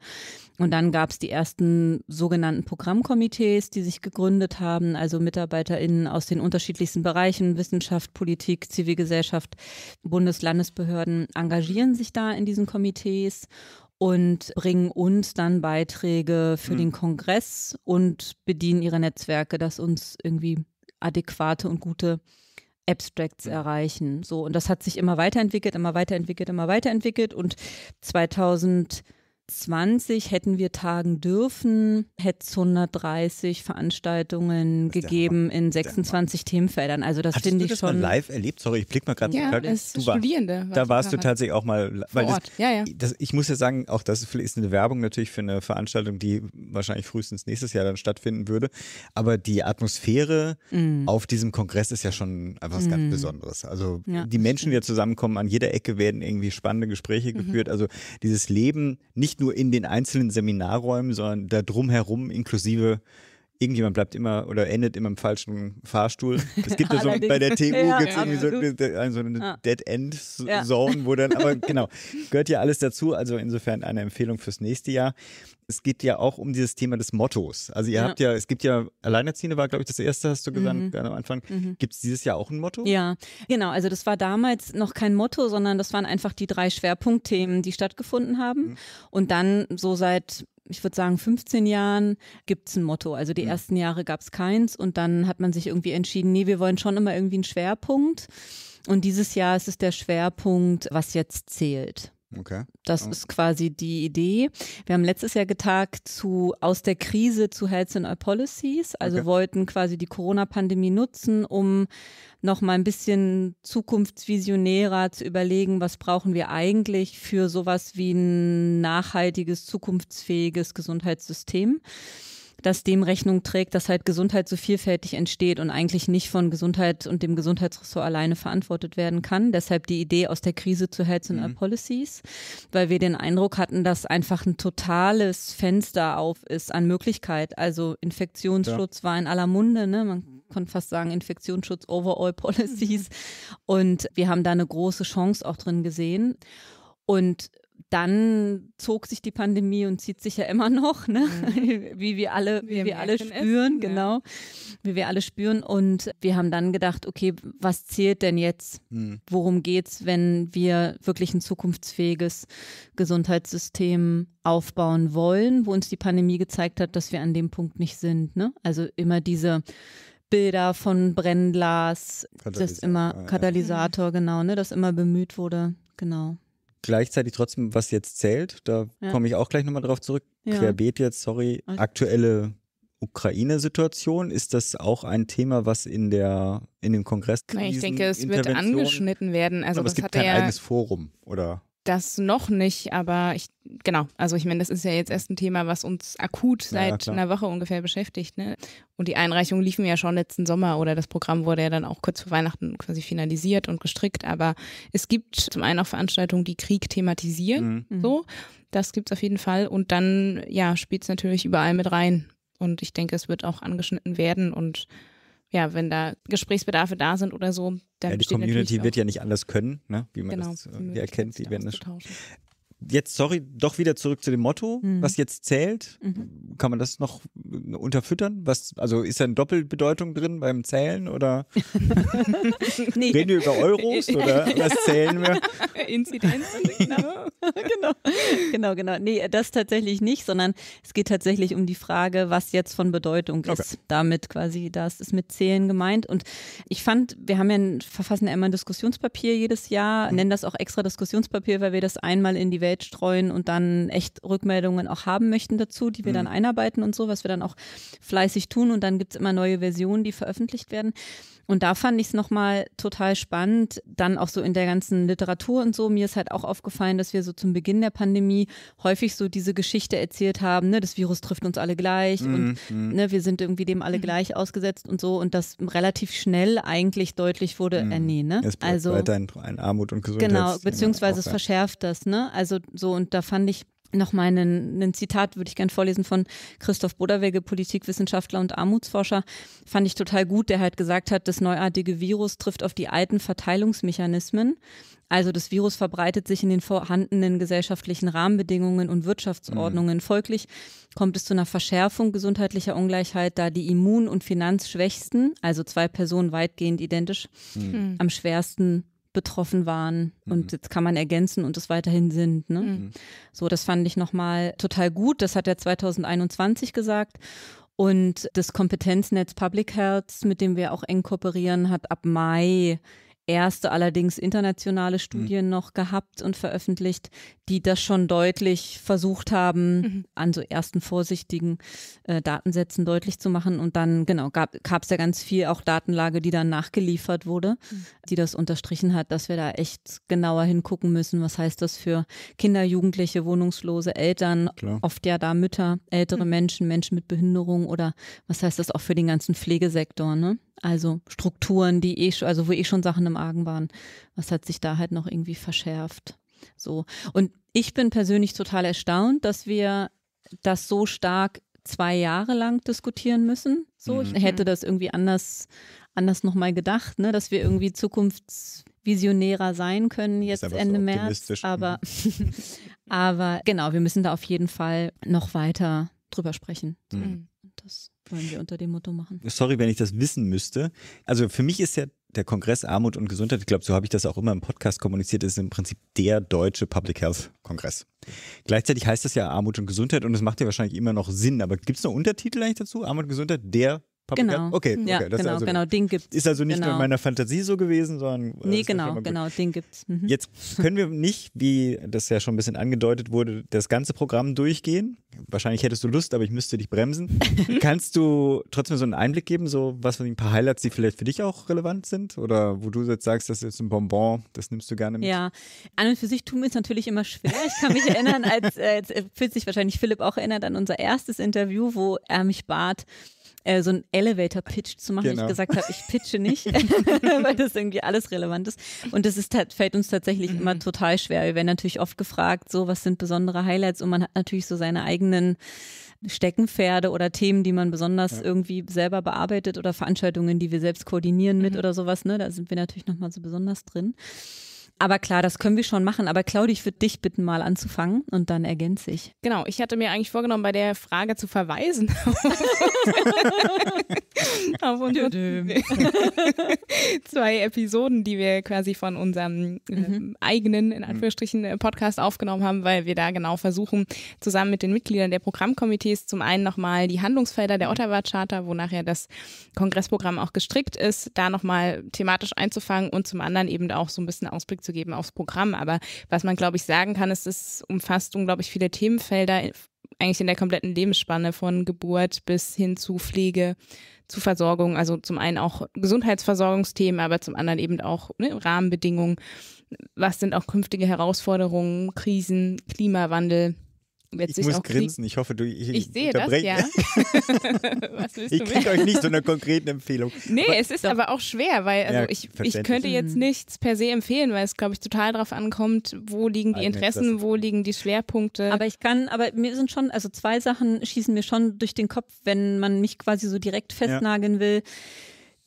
Und dann gab es die ersten sogenannten Programmkomitees, die sich gegründet haben, also MitarbeiterInnen aus den unterschiedlichsten Bereichen, Wissenschaft, Politik, Zivilgesellschaft, Bundeslandesbehörden engagieren sich da in diesen Komitees und bringen uns dann Beiträge für mhm. den Kongress und bedienen ihre Netzwerke, dass uns irgendwie adäquate und gute Abstracts mhm. erreichen. So, und das hat sich immer weiterentwickelt, immer weiterentwickelt, immer weiterentwickelt und 2000 120 hätten wir tagen dürfen, hätte es 130 Veranstaltungen gegeben in 26 Themenfeldern. Also das finde ich das schon. Mal live erlebt? Sorry, ich blick mal gerade. Ja, das du Studierende. War, da warst du tatsächlich auch mal. Weil das, ja, ja. Das, ich muss ja sagen, auch das ist eine Werbung natürlich für eine Veranstaltung, die wahrscheinlich frühestens nächstes Jahr dann stattfinden würde. Aber die Atmosphäre mm. auf diesem Kongress ist ja schon was mm. ganz mhm. Besonderes. Also ja, die Menschen, die da zusammenkommen, an jeder Ecke werden irgendwie spannende Gespräche mhm. geführt. Also dieses Leben nicht nur in den einzelnen Seminarräumen, sondern da drumherum inklusive irgendjemand bleibt immer oder endet immer im falschen Fahrstuhl. Es gibt ja so bei der TU ja, gibt's ja, irgendwie so, so eine ah. Dead End Zone, ja. wo dann aber genau gehört ja alles dazu. Also insofern eine Empfehlung fürs nächste Jahr. Es geht ja auch um dieses Thema des Mottos. Also ihr ja. habt ja, es gibt ja Alleinerziehende war glaube ich das erste, hast du gesagt mhm. am Anfang. Mhm. Gibt es dieses Jahr auch ein Motto? Ja, genau. Also das war damals noch kein Motto, sondern das waren einfach die drei Schwerpunktthemen, die stattgefunden haben. Mhm. Und dann so seit ich würde sagen, 15 Jahren gibt's ein Motto. Also die mhm. ersten Jahre gab's keins und dann hat man sich irgendwie entschieden, nee, wir wollen schon immer irgendwie einen Schwerpunkt. Und dieses Jahr ist es der Schwerpunkt, was jetzt zählt. Okay. Das ist quasi die Idee. Wir haben letztes Jahr getagt zu aus der Krise zu Health and All Policies, also okay. wollten quasi die Corona-Pandemie nutzen, um noch mal ein bisschen zukunftsvisionärer zu überlegen, was brauchen wir eigentlich für sowas wie ein nachhaltiges, zukunftsfähiges Gesundheitssystem das dem Rechnung trägt, dass halt Gesundheit so vielfältig entsteht und eigentlich nicht von Gesundheit und dem Gesundheitsressort alleine verantwortet werden kann. Deshalb die Idee aus der Krise zu Health and mhm. Äh, Policies, weil wir den Eindruck hatten, dass einfach ein totales Fenster auf ist an Möglichkeit. Also Infektionsschutz ja. war in aller Munde, ne? Man konnte fast sagen Infektionsschutz Overall Policies. Mhm. Und wir haben da eine große Chance auch drin gesehen. Und dann zog sich die Pandemie und zieht sich ja immer noch, ne? Mhm. wie wir alle, wie wir alle spüren, es, genau, ja. wie wir alle spüren. Und wir haben dann gedacht, okay, was zählt denn jetzt? Mhm. Worum es, wenn wir wirklich ein zukunftsfähiges Gesundheitssystem aufbauen wollen, wo uns die Pandemie gezeigt hat, dass wir an dem Punkt nicht sind, ne? Also immer diese Bilder von Brennglas, das immer Katalysator, ja. Mhm. genau, ne, das immer bemüht wurde, genau gleichzeitig trotzdem, was jetzt zählt, da ja. komme ich auch gleich nochmal drauf zurück. Ja. Querbeet jetzt, sorry, aktuelle Ukraine-Situation? Ist das auch ein Thema, was in der in dem Kongress Nein, ich denke, es wird angeschnitten werden. Also aber es gibt kein ja eigenes Forum, oder? das noch nicht, aber ich, genau, also ich meine, das ist ja jetzt erst ein Thema, was uns akut seit ja, einer Woche ungefähr beschäftigt, ne? Und die Einreichungen liefen ja schon letzten Sommer oder das Programm wurde ja dann auch kurz vor Weihnachten quasi finalisiert und gestrickt, aber es gibt zum einen auch Veranstaltungen, die Krieg thematisieren, mhm. mhm. so. Das gibt's auf jeden Fall. Und dann, ja, spielt's natürlich überall mit rein. Und ich denke, es wird auch angeschnitten werden und ja, wenn da Gesprächsbedarfe da sind oder so, dann ja, die Community wird ja nicht anders können, ne? wie man genau, das äh, erkennt. Die werden das Jetzt, sorry, doch wieder zurück zu dem Motto, mhm. was jetzt zählt. Mhm. Kann man das noch äh, unterfüttern? Was, also ist da eine Doppelbedeutung drin beim Zählen oder nee. reden wir über Euros oder was zählen wir? Inzidenzen, genau. genau. Genau, genau. Nee, das tatsächlich nicht, sondern es geht tatsächlich um die Frage, was jetzt von Bedeutung ist. Okay. Damit quasi, das ist mit Zählen gemeint. Und ich fand, wir haben ja, verfassen ja immer ein Diskussionspapier jedes Jahr, mhm. nennen das auch extra Diskussionspapier, weil wir das einmal in die Welt Welt streuen und dann echt Rückmeldungen auch haben möchten dazu, die wir mhm. dann einarbeiten und so, was wir dann auch fleißig tun und dann gibt es immer neue Versionen, die veröffentlicht werden. Und da fand ich es nochmal total spannend, dann auch so in der ganzen Literatur und so. Mir ist halt auch aufgefallen, dass wir so zum Beginn der Pandemie häufig so diese Geschichte erzählt haben, ne, das Virus trifft uns alle gleich mhm. und mhm. ne, wir sind irgendwie dem alle mhm. gleich ausgesetzt und so. Und das relativ schnell eigentlich deutlich wurde, äh, mhm. äh, nee, ne? Es also, weiterhin ein Armut und Gesundheit. Genau, beziehungsweise es verschärft das, ne? Also so, und da fand ich Nochmal einen, einen Zitat würde ich gerne vorlesen von Christoph Boderwege, Politikwissenschaftler und Armutsforscher. Fand ich total gut, der halt gesagt hat, das neuartige Virus trifft auf die alten Verteilungsmechanismen. Also das Virus verbreitet sich in den vorhandenen gesellschaftlichen Rahmenbedingungen und Wirtschaftsordnungen. Mhm. Folglich kommt es zu einer Verschärfung gesundheitlicher Ungleichheit, da die Immun- und Finanzschwächsten, also zwei Personen weitgehend identisch, mhm. am schwersten betroffen waren mhm. und jetzt kann man ergänzen und es weiterhin sind. Ne? Mhm. mhm. So, das fand ich nochmal total gut. Das hat er 2021 gesagt. Und das Kompetenznetz Public Health, mit dem wir auch eng kooperieren, hat ab Mai erste allerdings internationale mhm. Studien mhm. noch gehabt und veröffentlicht, die das schon deutlich versucht haben, mhm. an so ersten vorsichtigen äh, Datensätzen deutlich zu machen. Und dann, genau, gab es ja ganz viel auch Datenlage, die dann nachgeliefert wurde, mhm. die das unterstrichen hat, dass wir da echt genauer hingucken müssen, was heißt das für Kinder, Jugendliche, wohnungslose Eltern, Klar. oft ja da Mütter, ältere mhm. Menschen, Menschen mit Behinderung oder was heißt das auch für den ganzen Pflegesektor, ne? Also Strukturen, die eh also wo eh schon Sachen im Argen waren. Was hat sich da halt noch irgendwie verschärft? So. Und ich bin persönlich total erstaunt, dass wir das so stark zwei Jahre lang diskutieren müssen. So, mhm. ich hätte das irgendwie anders, anders nochmal gedacht, ne? dass wir irgendwie zukunftsvisionärer sein können jetzt Ende so März. Aber, mhm. aber genau, wir müssen da auf jeden Fall noch weiter drüber sprechen. Mhm. Das wollen wir unter dem Motto machen. Sorry, wenn ich das wissen müsste. Also für mich ist ja der Kongress Armut und Gesundheit, ich glaube, so habe ich das auch immer im Podcast kommuniziert, ist im Prinzip der deutsche Public Health Kongress. Gleichzeitig heißt das ja Armut und Gesundheit und es macht ja wahrscheinlich immer noch Sinn, aber gibt es noch Untertitel eigentlich dazu? Armut und Gesundheit, der Paprika? Genau. Okay, okay. Ja, genau, also, genau, den gibt's. Ist also nicht genau. nur in meiner Fantasie so gewesen, sondern. Äh, nee, genau, genau, den gibt's. Mhm. Jetzt können wir nicht, wie das ja schon ein bisschen angedeutet wurde, das ganze Programm durchgehen. Wahrscheinlich hättest du Lust, aber ich müsste dich bremsen. Kannst du trotzdem so einen Einblick geben, so was von ein paar Highlights, die vielleicht für dich auch relevant sind? Oder wo du jetzt sagst, das ist jetzt ein Bonbon, das nimmst du gerne mit? Ja, an und für sich tun wir es natürlich immer schwer. Ich kann mich erinnern, als äh, jetzt äh, fühlt sich wahrscheinlich Philipp auch erinnert an unser erstes Interview, wo er mich bat, äh, so einen Elevator-Pitch zu machen. Genau. Ich gesagt habe, ich pitche nicht, weil das irgendwie alles relevant ist. Und das ist, fällt uns tatsächlich immer mhm. total schwer. Wir werden natürlich oft gefragt, so, was sind besondere Highlights? Und man hat natürlich so seine eigenen Steckenpferde oder Themen, die man besonders ja. irgendwie selber bearbeitet oder Veranstaltungen, die wir selbst koordinieren mit mhm. oder sowas. Ne? Da sind wir natürlich nochmal so besonders drin. Aber klar, das können wir schon machen. Aber Claudia, ich würde dich bitten, mal anzufangen und dann ergänze ich. Genau, ich hatte mir eigentlich vorgenommen, bei der Frage zu verweisen. auf unsere zwei Episoden, die wir quasi von unserem äh, eigenen, in mhm. Anführungsstrichen, äh, Podcast aufgenommen haben, weil wir da genau versuchen, zusammen mit den Mitgliedern der Programmkomitees zum einen nochmal die Handlungsfelder der mhm. Ottawa charta wo nachher das Kongressprogramm auch gestrickt ist, da nochmal thematisch einzufangen und zum anderen eben auch so ein bisschen Ausblick zu zu geben aufs Programm. Aber was man, glaube ich, sagen kann, ist, es umfasst unglaublich viele Themenfelder, äh, eigentlich in der kompletten Lebensspanne von Geburt bis hin zu Pflege, zu Versorgung. Also zum einen auch Gesundheitsversorgungsthemen, aber zum anderen eben auch ne, Rahmenbedingungen. Was sind auch künftige Herausforderungen, Krisen, Klimawandel? Jetzt ich muss grinsen, ich hoffe, du. Ich, ich sehe das, ja. ich kriege euch nicht so eine konkrete Empfehlung. Nee, aber, es ist doch. aber auch schwer, weil also ja, ich, ich könnte jetzt mhm. nichts per se empfehlen, weil es, glaube ich, total darauf ankommt, wo liegen die Interessen, Interesse. wo liegen die Schwerpunkte. Aber ich kann, aber mir sind schon, also zwei Sachen schießen mir schon durch den Kopf, wenn man mich quasi so direkt festnageln ja. will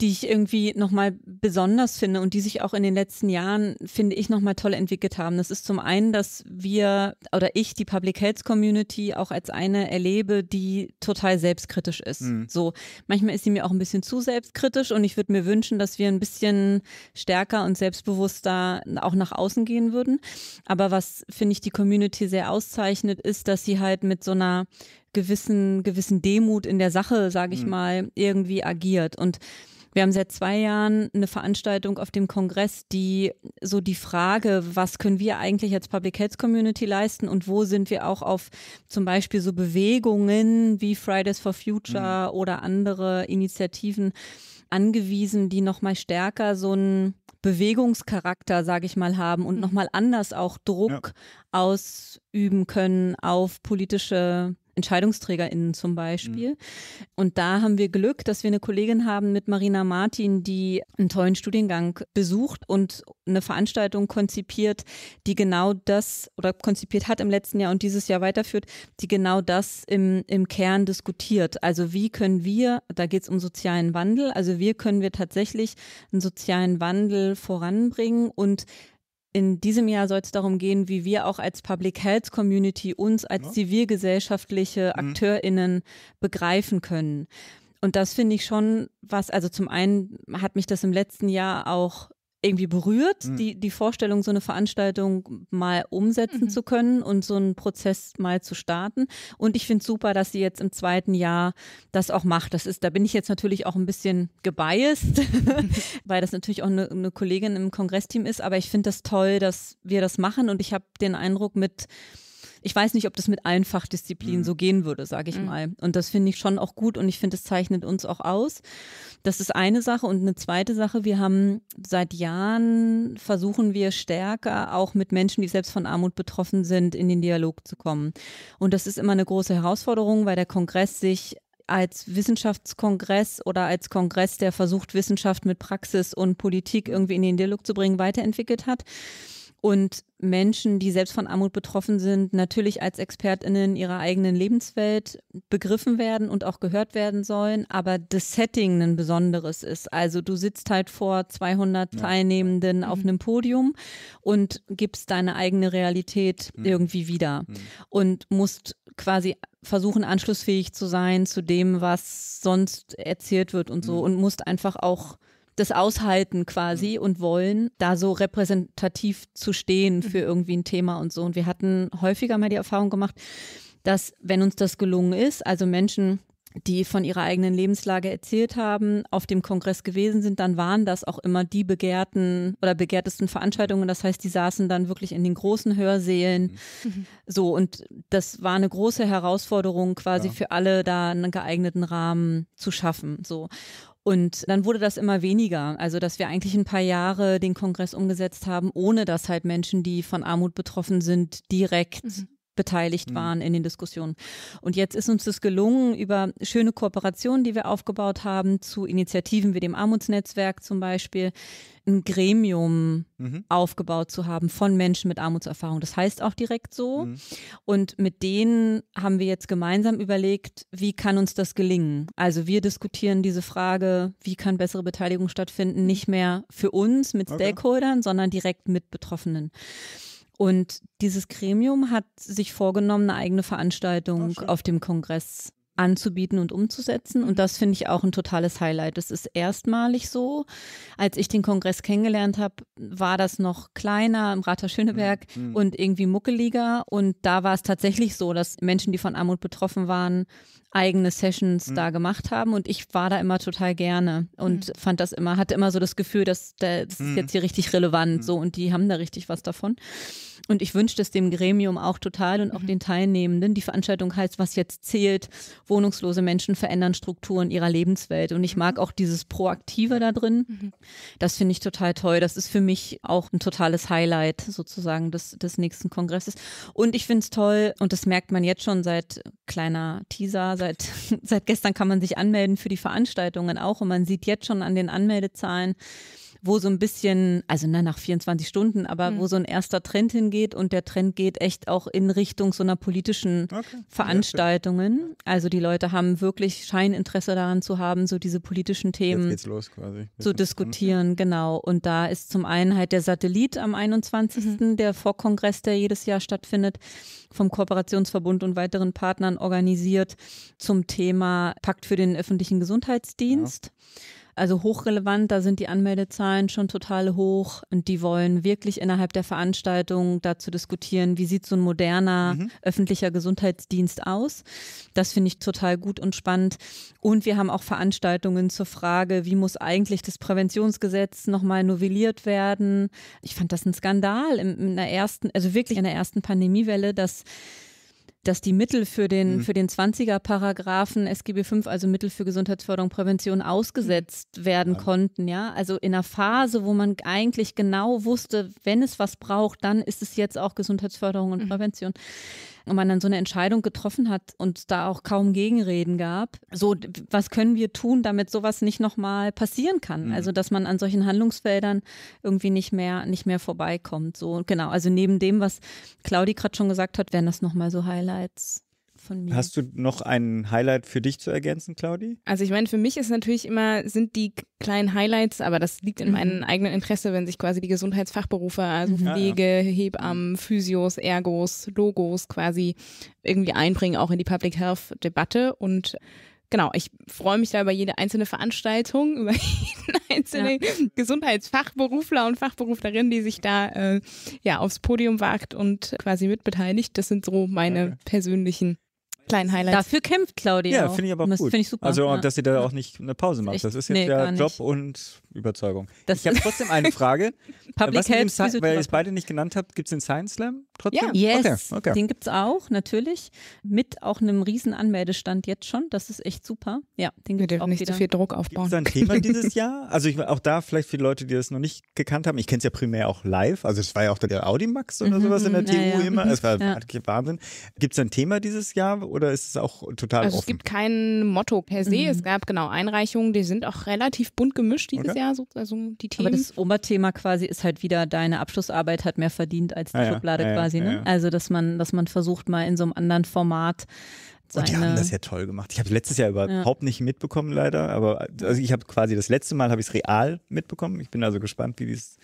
die ich irgendwie nochmal besonders finde und die sich auch in den letzten Jahren, finde ich, nochmal toll entwickelt haben. Das ist zum einen, dass wir oder ich die Public Health Community auch als eine erlebe, die total selbstkritisch ist. Mhm. So, manchmal ist sie mir auch ein bisschen zu selbstkritisch und ich würde mir wünschen, dass wir ein bisschen stärker und selbstbewusster auch nach außen gehen würden. Aber was, finde ich, die Community sehr auszeichnet, ist, dass sie halt mit so einer gewissen, gewissen Demut in der Sache, sage ich mhm. mal, irgendwie agiert. Und wir haben seit zwei Jahren eine Veranstaltung auf dem Kongress, die so die Frage, was können wir eigentlich als Public Health Community leisten und wo sind wir auch auf zum Beispiel so Bewegungen wie Fridays for Future mhm. oder andere Initiativen angewiesen, die nochmal stärker so einen Bewegungscharakter, sage ich mal, haben und nochmal mhm. anders auch Druck ja. ausüben können auf politische EntscheidungsträgerInnen zum Beispiel. Mhm. Und da haben wir Glück, dass wir eine Kollegin haben mit Marina Martin, die einen tollen Studiengang besucht und eine Veranstaltung konzipiert, die genau das oder konzipiert hat im letzten Jahr und dieses Jahr weiterführt, die genau das im, im Kern diskutiert. Also wie können wir, da geht es um sozialen Wandel, also wie können wir tatsächlich einen sozialen Wandel voranbringen und in diesem Jahr soll es darum gehen, wie wir auch als Public Health Community uns als ja. zivilgesellschaftliche mhm. AkteurInnen mhm. begreifen können. Und das finde ich schon was, also zum einen hat mich das im letzten Jahr auch irgendwie berührt, mhm. die, die Vorstellung, so eine Veranstaltung mal umsetzen mhm. zu können und so einen Prozess mal zu starten. Und ich finde super, dass sie jetzt im zweiten Jahr das auch macht. Das ist, da bin ich jetzt natürlich auch ein bisschen gebiased, weil das natürlich auch eine, eine Kollegin im Kongressteam ist, aber ich finde das toll, dass wir das machen und ich habe den Eindruck mit ich weiß nicht, ob das mit allen Fachdisziplinen mhm. so gehen würde, sage ich mhm. mal. Und das finde ich schon auch gut und ich finde, es zeichnet uns auch aus. Das ist eine Sache und eine zweite Sache, wir haben seit Jahren versuchen wir stärker auch mit Menschen, die selbst von Armut betroffen sind, in den Dialog zu kommen. Und das ist immer eine große Herausforderung, weil der Kongress sich als Wissenschaftskongress oder als Kongress, der versucht, Wissenschaft mit Praxis und Politik irgendwie in den Dialog zu bringen, weiterentwickelt hat und Menschen, die selbst von Armut betroffen sind, natürlich als Expertinnen ihrer eigenen Lebenswelt begriffen werden und auch gehört werden sollen, aber das Setting ein besonderes ist. Also du sitzt halt vor 200 ja. Teilnehmenden mhm. auf einem Podium und gibst deine eigene Realität mhm. irgendwie wieder mhm. und musst quasi versuchen, anschlussfähig zu sein zu dem, was sonst erzählt wird und so mhm. und musst einfach auch das aushalten quasi mhm. und wollen, da so repräsentativ zu stehen für mhm. irgendwie ein Thema und so. Und wir hatten häufiger mal die Erfahrung gemacht, dass wenn uns das gelungen ist, also Menschen, die von ihrer eigenen Lebenslage erzählt haben, auf dem Kongress gewesen sind, dann waren das auch immer die begehrten oder begehrtesten Veranstaltungen. Das heißt, die saßen dann wirklich in den großen Hörsälen. Mhm. So, und das war eine große Herausforderung, quasi ja. für alle da einen geeigneten Rahmen zu schaffen. So. Und dann wurde das immer weniger. Also, dass wir eigentlich ein paar Jahre den Kongress umgesetzt haben, ohne dass halt Menschen, die von Armut betroffen sind, direkt mhm beteiligt mhm. waren in den Diskussionen. Und jetzt ist uns das gelungen, über schöne Kooperationen, die wir aufgebaut haben, zu Initiativen wie dem Armutsnetzwerk zum Beispiel, ein Gremium mhm. aufgebaut zu haben von Menschen mit Armutserfahrung. Das heißt auch direkt so. Mhm. Und mit denen haben wir jetzt gemeinsam überlegt, wie kann uns das gelingen? Also wir diskutieren diese Frage, wie kann bessere Beteiligung stattfinden, mhm. nicht mehr für uns mit okay. Stakeholdern, sondern direkt mit Betroffenen. Und dieses Gremium hat sich vorgenommen, eine eigene Veranstaltung oh, auf dem Kongress anzubieten und umzusetzen. Und mhm. das finde ich auch ein totales Highlight. Das ist erstmalig so. Als ich den Kongress kennengelernt habe, war das noch kleiner im Rater Schöneberg mhm. mhm. und irgendwie muckeliger. Und da war es tatsächlich so, dass Menschen, die von Armut betroffen waren, eigene Sessions mhm. da gemacht haben. Und ich war da immer total gerne und mhm. fand das immer, hatte immer so das Gefühl, dass der, das ist mhm. jetzt hier richtig relevant so und die haben da richtig was davon. Und ich wünsche das dem Gremium auch total und auch mhm. den Teilnehmenden. Die Veranstaltung heißt, was jetzt zählt. Wohnungslose Menschen verändern Strukturen ihrer Lebenswelt. Und ich mag mhm. auch dieses Proaktive da drin. Mhm. Das finde ich total toll. Das ist für mich auch ein totales Highlight sozusagen des, des nächsten Kongresses. Und ich finde es toll, und das merkt man jetzt schon seit kleiner Teaser, seit, seit gestern kann man sich anmelden für die Veranstaltungen auch. Und man sieht jetzt schon an den Anmeldezahlen, wo so ein bisschen, also na, ne, nach 24 Stunden, aber mhm. wo so ein erster Trend hingeht und der Trend geht echt auch in Richtung so einer politischen okay. Veranstaltungen. Also die Leute haben wirklich Scheininteresse daran zu haben, so diese politischen Themen zu diskutieren, an. genau. Und da ist zum einen halt der Satellit am 21., mhm. der Vorkongress, der jedes Jahr stattfindet, vom Kooperationsverbund und weiteren Partnern organisiert zum Thema Pakt für den öffentlichen Gesundheitsdienst. Ja. Also hochrelevant, da sind die Anmeldezahlen schon total hoch und die wollen wirklich innerhalb der Veranstaltung dazu diskutieren, wie sieht so ein moderner mhm. öffentlicher Gesundheitsdienst aus. Das finde ich total gut und spannend. Und wir haben auch Veranstaltungen zur Frage, wie muss eigentlich das Präventionsgesetz nochmal novelliert werden. Ich fand das ein Skandal in, in der ersten, also wirklich in der ersten Pandemiewelle, dass dass die Mittel für den, mhm. für den 20er Paragraphen SGB V, also Mittel für Gesundheitsförderung, und Prävention ausgesetzt mhm. werden ja. konnten, ja. Also in einer Phase, wo man eigentlich genau wusste, wenn es was braucht, dann ist es jetzt auch Gesundheitsförderung und mhm. Prävention und man dann so eine Entscheidung getroffen hat und da auch kaum Gegenreden gab. So, was können wir tun, damit sowas nicht nochmal passieren kann? Mhm. Also, dass man an solchen Handlungsfeldern irgendwie nicht mehr, nicht mehr vorbeikommt. So, genau. Also neben dem, was Claudi gerade schon gesagt hat, wären das nochmal so Highlights von mir. Hast du noch ein Highlight für dich zu ergänzen, Claudi? Also ich meine, für mich ist natürlich immer, sind die kleinen Highlights, aber das liegt in mhm. meinem eigenen Interesse, wenn sich quasi die Gesundheitsfachberufe, also mhm. Pflege, ja, ja. Hebammen, Physios, Ergos, Logos quasi irgendwie einbringen, auch in die Public Health Debatte und genau, ich freue mich da über jede einzelne Veranstaltung, über jeden einzelnen ja. Gesundheitsfachberufler und Fachberuflerin, die sich da äh, ja aufs Podium wagt und quasi mitbeteiligt. Das sind so meine okay. persönlichen kleinen Highlights. Dafür kämpft Claudia. Ja, finde ich aber gut. Ich super. Also, ja. dass sie da auch nicht eine Pause macht. Das ist jetzt nee, Job und Überzeugung. Das ich habe trotzdem eine Frage. Public Health, Sci weil ihr es beide nicht genannt habt, gibt es den Science Slam trotzdem? Ja, yes. Okay. Okay. den gibt es auch, natürlich. Mit auch einem riesen Anmeldestand jetzt schon. Das ist echt super. Ja, den gibt es auch nicht wieder. so viel Druck aufbauen. Ist ein Thema dieses Jahr? Also ich, auch da vielleicht für die Leute, die das noch nicht gekannt haben. Ich kenne es ja primär auch live. Also es war ja auch der Audimax oder mhm, sowas in der mhm, TU ja. immer. Es war ja. Wahnsinn. Gibt es ein Thema dieses Jahr oder ist es auch total also offen? Es gibt kein Motto per se. Mhm. Es gab genau Einreichungen, die sind auch relativ bunt gemischt dieses okay. Jahr, so, also die Themen. Aber das Oberthema quasi ist halt wieder, deine Abschlussarbeit hat mehr verdient als die ah, Schublade ja, ah ja, quasi. Ne? Ja, Also, dass man, dass man versucht, mal in so einem anderen Format und die haben das ja toll gemacht. Ich habe letztes Jahr überhaupt ja. nicht mitbekommen, leider. Aber also ich habe quasi das letzte Mal habe ich es real mitbekommen. Ich bin also gespannt, wie dies,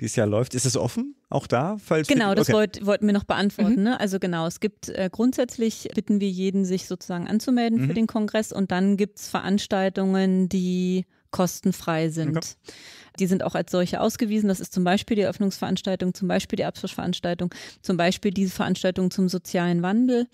dieses Jahr läuft. Ist es offen? Auch da? Falls genau, okay. das wollt, wollten wir noch beantworten. Mhm. Ne? Also genau, es gibt äh, grundsätzlich bitten wir jeden, sich sozusagen anzumelden mhm. für den Kongress und dann gibt es Veranstaltungen, die kostenfrei sind. Okay. Die sind auch als solche ausgewiesen. Das ist zum Beispiel die Öffnungsveranstaltung, zum Beispiel die Abschlussveranstaltung, zum Beispiel diese Veranstaltung zum sozialen Wandel,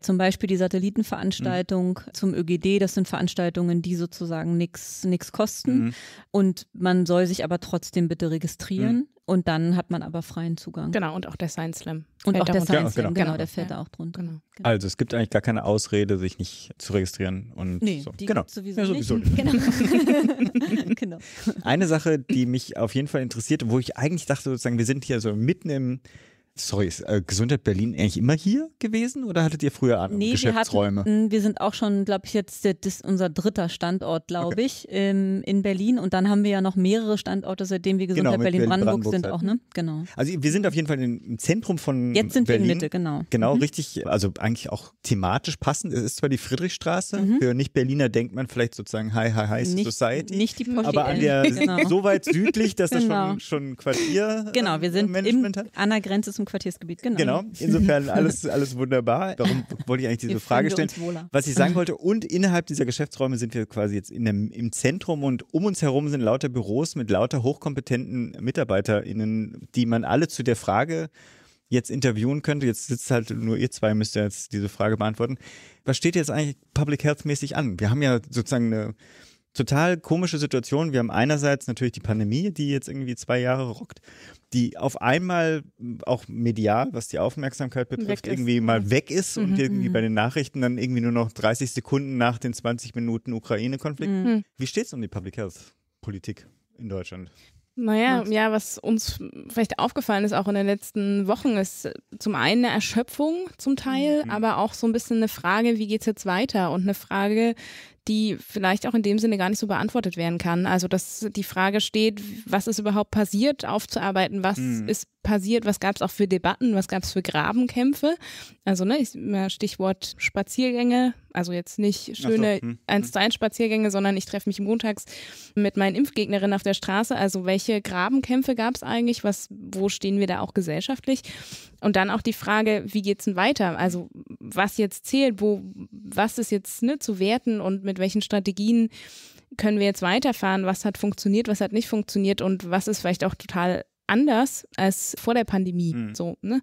zum Beispiel die Satellitenveranstaltung mhm. zum ÖGD. Das sind Veranstaltungen, die sozusagen nichts kosten. Mhm. Und man soll sich aber trotzdem bitte registrieren. Mhm. Und dann hat man aber freien Zugang. Genau, und auch der Science Slam. Und auch der Science genau, Slam, ja, genau. genau. der fällt ja. da auch drunter. Genau. Genau. Also es gibt eigentlich gar keine Ausrede, sich nicht zu registrieren. Und nee, so. die genau. sowieso, ja, sowieso nicht. nicht. Genau. genau. Eine Sache, die mich auf jeden Fall interessierte, wo ich eigentlich dachte, sozusagen, wir sind hier so mitten im Sorry, ist äh, Gesundheit Berlin eigentlich immer hier gewesen oder hattet ihr früher an nee, Geschäftsräume? Wir, mm, wir sind auch schon, glaube ich, jetzt das ist unser dritter Standort, glaube okay. ich, ähm, in Berlin. Und dann haben wir ja noch mehrere Standorte, seitdem wir Gesundheit genau, Berlin-Brandenburg Berlin sind auch, ne? Genau. Also wir sind auf jeden Fall im Zentrum von Berlin. Jetzt sind Berlin. wir in Mitte, genau. Genau, mhm. richtig, also eigentlich auch thematisch passend. Es ist zwar die Friedrichstraße, mhm. für Nicht-Berliner denkt man vielleicht sozusagen Hi, Hi, Hi nicht, Society. Nicht die Porsche Aber an der, genau. so weit südlich, dass das genau. schon, schon Quartier Genau, wir äh, sind im, an der Grenze zum Quartiersgebiet, genau. Genau, insofern alles, alles wunderbar. Darum wollte ich eigentlich diese wir Frage stellen. Was ich sagen wollte, und innerhalb dieser Geschäftsräume sind wir quasi jetzt in dem, im Zentrum und um uns herum sind lauter Büros mit lauter hochkompetenten MitarbeiterInnen, die man alle zu der Frage jetzt interviewen könnte. Jetzt sitzt halt nur ihr zwei, müsst ihr jetzt diese Frage beantworten. Was steht jetzt eigentlich Public Health mäßig an? Wir haben ja sozusagen eine total komische Situation. Wir haben einerseits natürlich die Pandemie, die jetzt irgendwie zwei Jahre rockt, die auf einmal auch medial, was die Aufmerksamkeit betrifft, irgendwie mal weg ist mhm. und irgendwie mhm. bei den Nachrichten dann irgendwie nur noch 30 Sekunden nach den 20 Minuten Ukraine-Konflikt. Mhm. mhm. Wie steht es um die Public Health-Politik in Deutschland? Naja, ja, was uns vielleicht aufgefallen ist, auch in den letzten Wochen, ist zum einen eine Erschöpfung zum Teil, mhm. aber auch so ein bisschen eine Frage, wie geht es jetzt weiter? Und eine Frage, die vielleicht auch in dem Sinne gar nicht so beantwortet werden kann. Also, dass die Frage steht, was ist überhaupt passiert, aufzuarbeiten, was mhm. ist passiert, was gab es auch für Debatten, was gab es für Grabenkämpfe. Also, ne, äh, Stichwort Spaziergänge also jetzt nicht schöne hm, hm. so. zu 1 Spaziergänge, sondern ich treffe mich montags mit meinen Impfgegnerinnen auf der Straße. Also welche Grabenkämpfe gab es eigentlich? Was, wo stehen wir da auch gesellschaftlich? Und dann auch die Frage, wie geht es denn weiter? Also was jetzt zählt, wo, was ist jetzt ne, zu werten und mit welchen Strategien können wir jetzt weiterfahren? Was hat funktioniert, was hat nicht funktioniert und was ist vielleicht auch total anders als vor der Pandemie? Mhm. So, ne?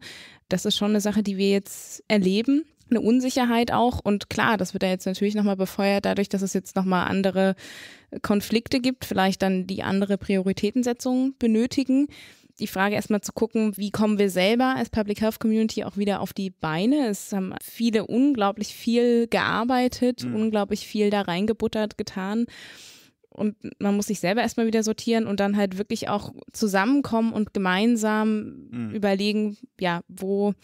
Das ist schon eine Sache, die wir jetzt erleben eine Unsicherheit auch. Und klar, das wird ja jetzt natürlich nochmal befeuert, dadurch, dass es jetzt nochmal andere Konflikte gibt, vielleicht dann die andere Prioritätensetzung benötigen. Die Frage erstmal zu gucken, wie kommen wir selber als Public Health Community auch wieder auf die Beine. Es haben viele unglaublich viel gearbeitet, mhm. unglaublich viel da reingebuttert, getan. Und man muss sich selber erstmal wieder sortieren und dann halt wirklich auch zusammenkommen und gemeinsam mhm. überlegen, ja, wo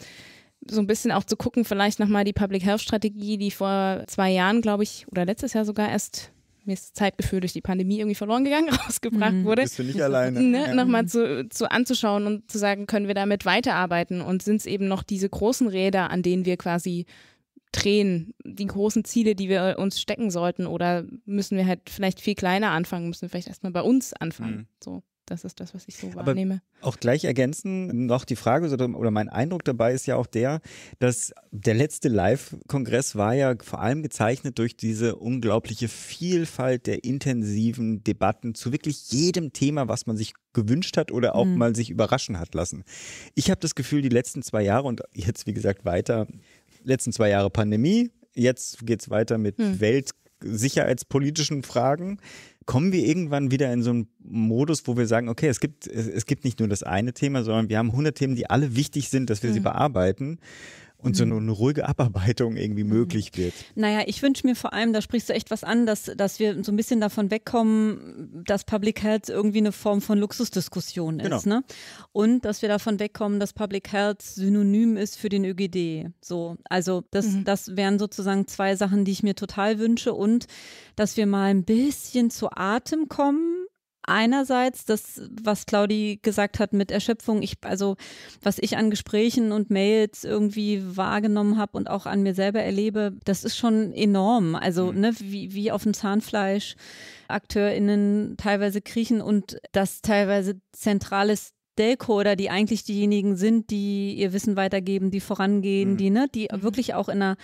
so ein bisschen auch zu gucken, vielleicht nochmal die Public Health Strategie, die vor zwei Jahren, glaube ich, oder letztes Jahr sogar erst mir ist Zeitgefühl durch die Pandemie irgendwie verloren gegangen, rausgebracht mhm. wurde. Bist du nicht alleine. Ne, ja. Nochmal mhm. zu, zu anzuschauen und zu sagen, können wir damit weiterarbeiten und sind es eben noch diese großen Räder, an denen wir quasi drehen, die großen Ziele, die wir uns stecken sollten oder müssen wir halt vielleicht viel kleiner anfangen, müssen wir vielleicht erstmal bei uns anfangen. Mhm. So. Das ist das, was ich so Aber Auch gleich ergänzen noch die Frage oder mein Eindruck dabei ist ja auch der, dass der letzte Live-Kongress war ja vor allem gezeichnet durch diese unglaubliche Vielfalt der intensiven Debatten zu wirklich jedem Thema, was man sich gewünscht hat oder auch mhm. mal sich überraschen hat lassen. Ich habe das Gefühl, die letzten zwei Jahre und jetzt wie gesagt weiter, letzten zwei Jahre Pandemie, jetzt geht es weiter mit mhm. Welt sicherheitspolitischen Fragen kommen wir irgendwann wieder in so einen Modus, wo wir sagen, okay, es gibt, es, es gibt nicht nur das eine Thema, sondern wir haben 100 Themen, die alle wichtig sind, dass wir mhm. sie bearbeiten und so mhm. eine ruhige Abarbeitung irgendwie mhm. möglich wird. Naja, ich wünsche mir vor allem, da sprichst du echt was an, dass, dass wir so ein bisschen davon wegkommen, dass Public Health irgendwie eine Form von Luxusdiskussion ist. Genau. Ne? Und dass wir davon wegkommen, dass Public Health synonym ist für den ÖGD. So, also das, mhm. das wären sozusagen zwei Sachen, die ich mir total wünsche und dass wir mal ein bisschen zu Atem kommen einerseits das, was Claudi gesagt hat mit Erschöpfung. Ich, also, was ich an Gesprächen und Mails irgendwie wahrgenommen habe und auch an mir selber erlebe, das ist schon enorm. Also, mhm. ne, wie, wie auf dem Zahnfleisch AkteurInnen teilweise kriechen und das teilweise zentrales Delco oder die eigentlich diejenigen sind, die ihr Wissen weitergeben, die vorangehen, mhm. die, ne, die mhm. wirklich auch in einer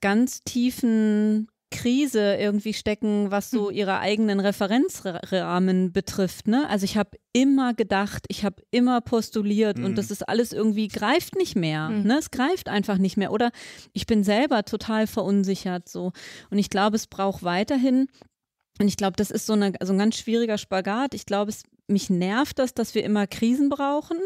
ganz tiefen Krise irgendwie stecken, was so hm. ihre eigenen Referenzrahmen betrifft. Ne? Also ich habe immer gedacht, ich habe immer postuliert mhm. und das hm. ist alles irgendwie greift nicht mehr. Mhm. Ne? Es greift einfach nicht mehr. Oder ich bin selber total verunsichert so. Und ich glaube, es braucht weiterhin und ich glaube, das ist so, eine, so also ein ganz schwieriger Spagat. Ich glaube, es mich nervt das, dass wir immer Krisen brauchen.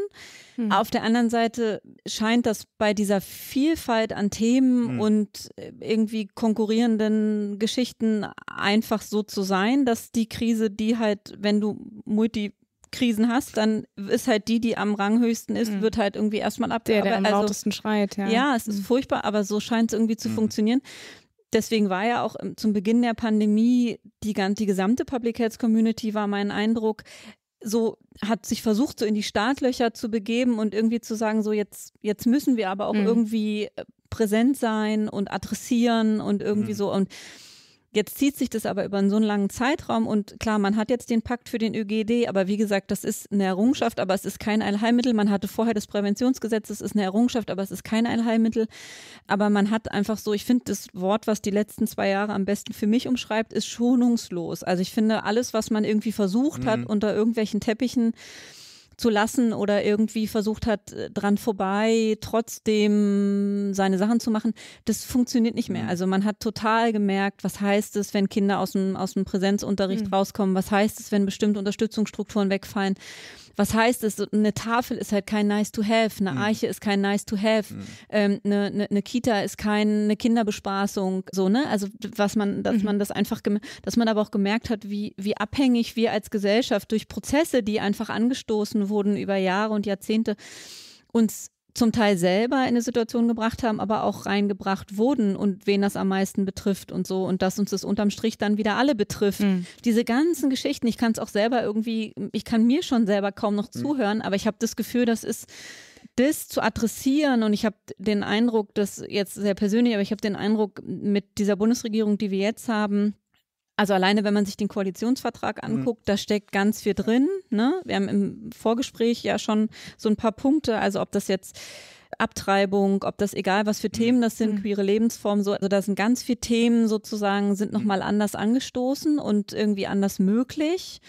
Hm. Auf der anderen Seite scheint das bei dieser Vielfalt an Themen hm. und äh, irgendwie konkurrierenden Geschichten einfach so zu sein, dass die Krise, die halt, wenn du Multikrisen hast, dann ist halt die, die am ranghöchsten ist, mhm. wird halt irgendwie erstmal ab. Der, der am also, lautesten schreit, ja. Ja, es ist mhm. furchtbar, aber so scheint es irgendwie zu mhm. funktionieren. Deswegen war ja auch ähm, zum Beginn der Pandemie die, die gesamte Public Health Community, war mein Eindruck, so hat sich versucht, so in die Startlöcher zu begeben und irgendwie zu sagen, so jetzt, jetzt müssen wir aber auch mhm. irgendwie äh, präsent sein und adressieren und irgendwie mhm. so und Jetzt zieht sich das aber über einen so einen langen Zeitraum und klar, man hat jetzt den Pakt für den ÖGD, aber wie gesagt, das ist eine Errungenschaft, aber es ist kein Allheilmittel. Man hatte vorher das Präventionsgesetz, das ist eine Errungenschaft, aber es ist kein Allheilmittel. Aber man hat einfach so, ich finde das Wort, was die letzten zwei Jahre am besten für mich umschreibt, ist schonungslos. Also ich finde, alles, was man irgendwie versucht mhm. hat, unter irgendwelchen Teppichen zu lassen oder irgendwie versucht hat, äh, dran vorbei trotzdem seine Sachen zu machen, das funktioniert nicht mehr. Mhm. Also man hat total gemerkt, was heißt es, wenn Kinder aus dem, aus dem Präsenzunterricht mhm. rauskommen, was heißt es, wenn bestimmte Unterstützungsstrukturen wegfallen was heißt es? Eine Tafel ist halt kein nice to have, eine mhm. Arche ist kein nice to have, mhm. ähm, eine, eine, eine, Kita ist keine Kinderbespaßung, so, ne? Also was man, dass mhm. man das einfach, dass man aber auch gemerkt hat, wie, wie abhängig wir als Gesellschaft durch Prozesse, die einfach angestoßen wurden über Jahre und Jahrzehnte, uns zum Teil selber in eine Situation gebracht haben, aber auch reingebracht wurden und wen das am meisten betrifft und so und dass uns das unterm Strich dann wieder alle betrifft. Mhm. Diese ganzen Geschichten, ich kann es auch selber irgendwie, ich kann mir schon selber kaum noch mhm. zuhören, aber ich habe das Gefühl, das ist das zu adressieren und ich habe den Eindruck, das jetzt sehr persönlich, aber ich habe den Eindruck mit dieser Bundesregierung, die wir jetzt haben, also alleine, wenn man sich den Koalitionsvertrag mhm. anguckt, mhm. da steckt ganz viel drin. Ne? Wir haben im Vorgespräch ja schon so ein paar Punkte, also ob das jetzt Abtreibung, ob das egal was für mhm. Themen das sind, mhm. queere Lebensformen, so, also da sind ganz viele Themen sozusagen, sind nochmal mhm. anders angestoßen und irgendwie anders möglich.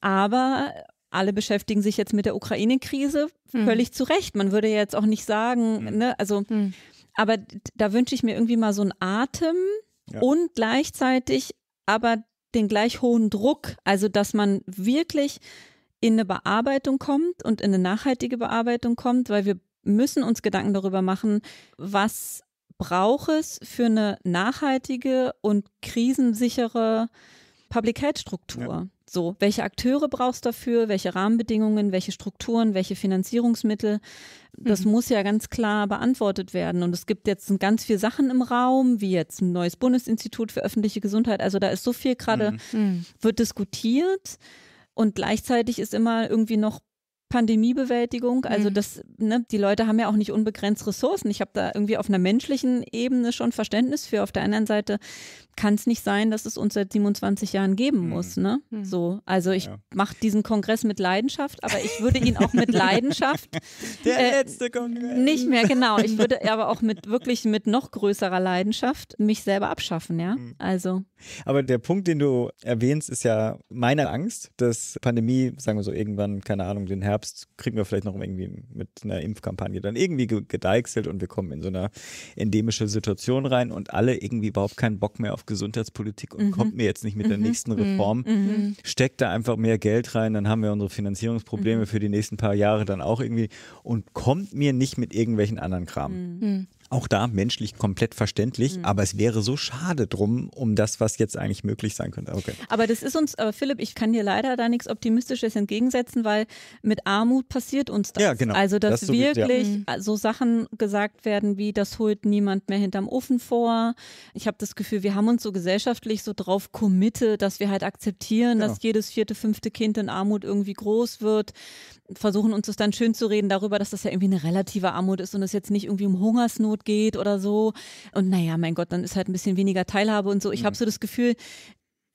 Aber alle beschäftigen sich jetzt mit der Ukraine-Krise, mhm. völlig zu Recht. Man würde ja jetzt auch nicht sagen, ne, also, aber da wünsche ich mir irgendwie mal so einen Atem. Ja. Und gleichzeitig aber den gleich hohen Druck, also dass man wirklich in eine Bearbeitung kommt und in eine nachhaltige Bearbeitung kommt, weil wir müssen uns Gedanken darüber machen, was braucht es für eine nachhaltige und krisensichere äh, Public Health Struktur. Ja. So, welche Akteure brauchst du dafür, welche Rahmenbedingungen, welche Strukturen, welche Finanzierungsmittel? Das mhm. muss ja ganz klar beantwortet werden. Und es gibt jetzt ganz viele Sachen im Raum, wie jetzt ein neues Bundesinstitut für öffentliche Gesundheit. Also da ist so viel gerade, mhm. mhm. wird diskutiert. Und gleichzeitig ist immer irgendwie noch Pandemiebewältigung. Also mhm. das, ne, die Leute haben ja auch nicht unbegrenzt Ressourcen. Ich habe da irgendwie auf einer menschlichen Ebene schon Verständnis für. Auf der anderen Seite kann es nicht sein, dass es uns seit 27 Jahren geben mhm. muss. Ne? Mhm. So, also ich ja. mache diesen Kongress mit Leidenschaft, aber ich würde ihn auch mit Leidenschaft der äh, letzte Kongress nicht mehr genau. Ich würde aber auch mit wirklich mit noch größerer Leidenschaft mich selber abschaffen. Ja, mhm. also. Aber der Punkt, den du erwähnst, ist ja meine Angst, dass Pandemie, sagen wir so irgendwann, keine Ahnung, den Herbst kriegen wir vielleicht noch irgendwie mit einer Impfkampagne dann irgendwie gedeichselt und wir kommen in so eine endemische Situation rein und alle irgendwie überhaupt keinen Bock mehr auf auf Gesundheitspolitik und mhm. kommt mir jetzt nicht mit der mhm. nächsten mhm. Reform. Mhm. Steckt da einfach mehr Geld rein, dann haben wir unsere Finanzierungsprobleme für die nächsten paar Jahre dann auch irgendwie und kommt mir nicht mit irgendwelchen anderen Kram. Auch da menschlich komplett verständlich, mhm. aber es wäre so schade drum, um das, was jetzt eigentlich möglich sein könnte. Okay. Aber das ist uns, aber äh, Philipp, ich kann dir leider da nichts Optimistisches entgegensetzen, weil mit Armut passiert uns das. Ja, genau. Also, dass das so wirklich mhm. äh, so ja. also Sachen gesagt werden wie, das holt niemand mehr hinterm Ofen vor. Ich habe das Gefühl, wir haben uns so gesellschaftlich so drauf committe, dass wir halt akzeptieren, genau. dass jedes vierte, fünfte Kind in Armut irgendwie groß wird versuchen uns das dann schön zu reden darüber, dass das ja irgendwie eine relative Armut ist und es jetzt nicht irgendwie um Hungersnot geht oder so. Und naja, mein Gott, dann ist halt ein bisschen weniger Teilhabe und so. Ich mhm. habe so das Gefühl,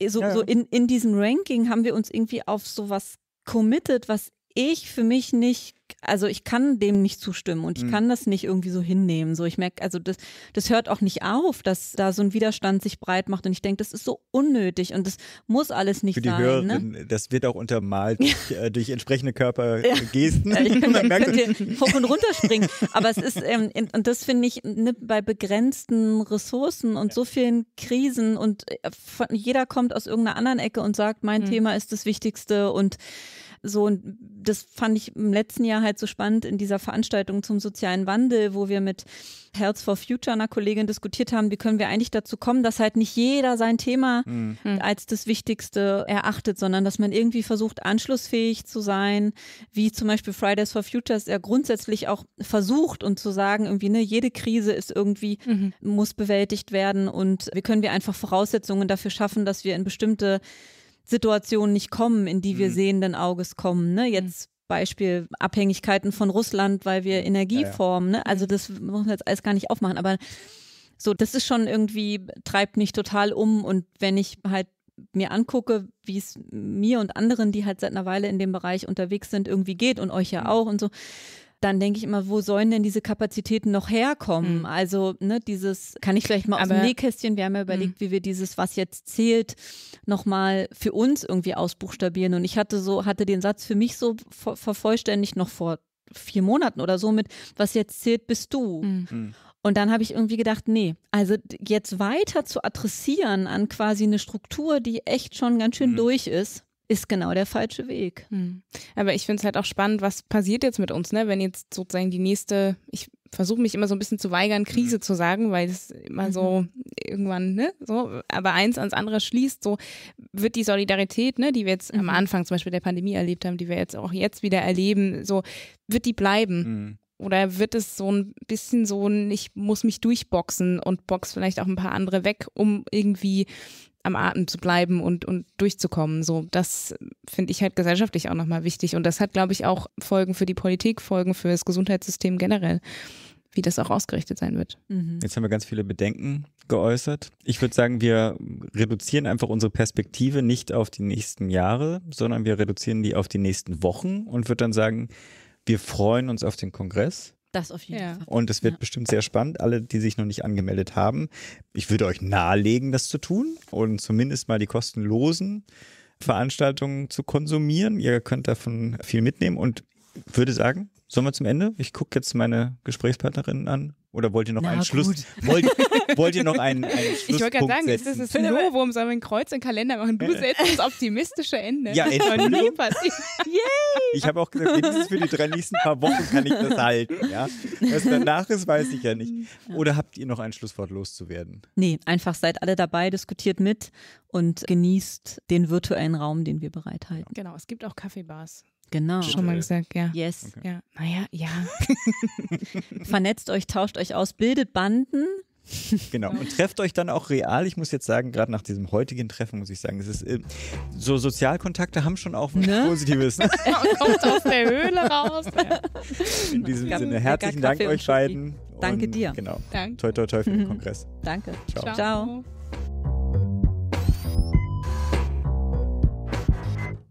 so, ja, ja. so in, in diesem Ranking haben wir uns irgendwie auf sowas committed, was ich für mich nicht, also ich kann dem nicht zustimmen und ich mhm. kann das nicht irgendwie so hinnehmen. So, ich merke, also das, das hört auch nicht auf, dass da so ein Widerstand sich breit macht und ich denke, das ist so unnötig und das muss alles nicht für die sein. Hörerin, ne? Das wird auch untermalt durch, äh, durch entsprechende Körpergesten. Ja. Ich könnte, könnte hoch und runter springen. Aber es ist, ähm, in, und das finde ich ne, bei begrenzten Ressourcen und ja. so vielen Krisen und äh, von, jeder kommt aus irgendeiner anderen Ecke und sagt, mein mhm. Thema ist das Wichtigste und so, und das fand ich im letzten Jahr halt so spannend in dieser Veranstaltung zum sozialen Wandel, wo wir mit Health for Future einer Kollegin diskutiert haben, wie können wir eigentlich dazu kommen, dass halt nicht jeder sein Thema mhm. mhm. als das Wichtigste erachtet, sondern dass man irgendwie versucht, anschlussfähig zu sein, wie zum Beispiel Fridays for Futures ja grundsätzlich auch versucht und zu sagen, irgendwie, ne, jede Krise ist irgendwie, mhm. muss bewältigt werden und wie können wir einfach Voraussetzungen dafür schaffen, dass wir in bestimmte Situationen nicht kommen, in die wir mhm. sehenden Auges kommen. Ne? Mhm. Jetzt Beispiel Abhängigkeiten von Russland, weil wir mhm. Energie ja, ja. formen. Ne? Also mhm. das muss man jetzt alles gar nicht aufmachen. Aber so, das ist schon irgendwie, treibt mich total um. Und wenn ich halt mir angucke, wie es mir und anderen, die halt seit einer Weile in dem Bereich unterwegs sind, irgendwie geht und euch ja auch und so, dann denke ich immer, wo sollen denn diese Kapazitäten noch herkommen? Mhm. Also, ne, dieses, kann ich vielleicht mal aus dem Nähkästchen, wir haben ja überlegt, mhm. wie wir dieses, was jetzt zählt, nochmal für uns irgendwie ausbuchstabieren. Und ich hatte so, hatte den Satz für mich so ver vervollständigt noch vor vier Monaten oder so mit, was jetzt zählt, bist du. Mhm. mhm. Und dann habe ich irgendwie gedacht, nee, also jetzt weiter zu adressieren an quasi eine Struktur, die echt schon ganz schön mhm. durch ist, ist genau der falsche Weg. Hm. Aber ich finde es halt auch spannend, was passiert jetzt mit uns, ne? Wenn jetzt sozusagen die nächste, ich versuche mich immer so ein bisschen zu weigern, Krise mhm. zu sagen, weil es immer mhm. so irgendwann, ne, so, aber eins ans andere schließt, so wird die Solidarität, ne, die wir jetzt am mhm. Anfang zum Beispiel der Pandemie erlebt haben, die wir jetzt auch jetzt wieder erleben, so, wird die bleiben? Mhm. Oder wird es so ein bisschen so ein, ich muss mich durchboxen und box vielleicht auch ein paar andere weg, um irgendwie am Atem zu bleiben und, und durchzukommen. So, das finde ich halt gesellschaftlich auch nochmal wichtig. Und das hat, glaube ich, auch Folgen für die Politik, Folgen für das Gesundheitssystem generell wie das auch ausgerichtet sein wird. Mhm. Jetzt haben wir ganz viele Bedenken geäußert. Ich würde sagen, wir reduzieren einfach unsere Perspektive nicht auf die nächsten Jahre, sondern wir reduzieren die auf die nächsten Wochen und würde dann sagen, wir freuen uns auf den Kongress. Das auf jeden ja. Fall. Und es wird ja. bestimmt sehr spannend, alle, die sich noch nicht angemeldet haben. Ich würde euch nahelegen, das zu tun und zumindest mal die kostenlosen Veranstaltungen zu konsumieren. Ihr könnt davon viel mitnehmen und würde sagen, sollen wir zum Ende? Ich gucke jetzt meine Gesprächspartnerinnen an. Oder wollt ihr noch Na, einen gut. Schluss? Wollt, wollt, ihr noch einen, einen Schlusspunkt Ich wollte gerade sagen, setzen? das ist ein Novum, sollen wir ein Kreuz im Kalender machen? Du äh, äh. setzt das optimistische Ende. Ja, ey, das nie passiert. Yay! Ich habe auch gesagt, mindestens für die drei nächsten paar Wochen kann ich das halten. Ja? Was danach ist, weiß ich ja nicht. Oder habt ihr noch ein Schlusswort loszuwerden? Nee, einfach seid alle dabei, diskutiert mit und genießt den virtuellen Raum, den wir bereithalten. Genau, es gibt auch Kaffeebars. Genau. Schon mal gesagt, ja. Yes. Okay. Ja. Naja, ja. Vernetzt euch, tauscht euch aus, bildet Banden. Genau. Und trefft euch dann auch real. Ich muss jetzt sagen, gerade nach diesem heutigen Treffen muss ich sagen, es ist äh, so Sozialkontakte haben schon auch ne? Positives. Ne? Und kommt aus der Höhle raus. In diesem Sinne, herzlichen Dank euch beiden. Danke dir. Genau. Danke. Toi toi toi für den mhm. Kongress. Danke. Ciao. Ciao. Ciao.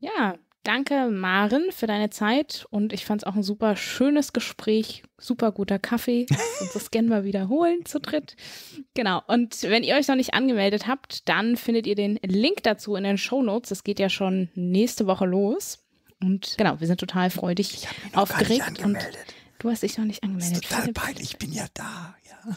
Ja, Danke, Maren, für deine Zeit und ich fand es auch ein super schönes Gespräch, super guter Kaffee. und das gerne mal wiederholen zu dritt. Genau. Und wenn ihr euch noch nicht angemeldet habt, dann findet ihr den Link dazu in den Show Notes. Das geht ja schon nächste Woche los. Und genau, wir sind total freudig, ich hab mich noch aufgeregt. Gar nicht angemeldet. Und du hast dich noch nicht angemeldet. Das ist total peinlich. Ich bin ja da. Ja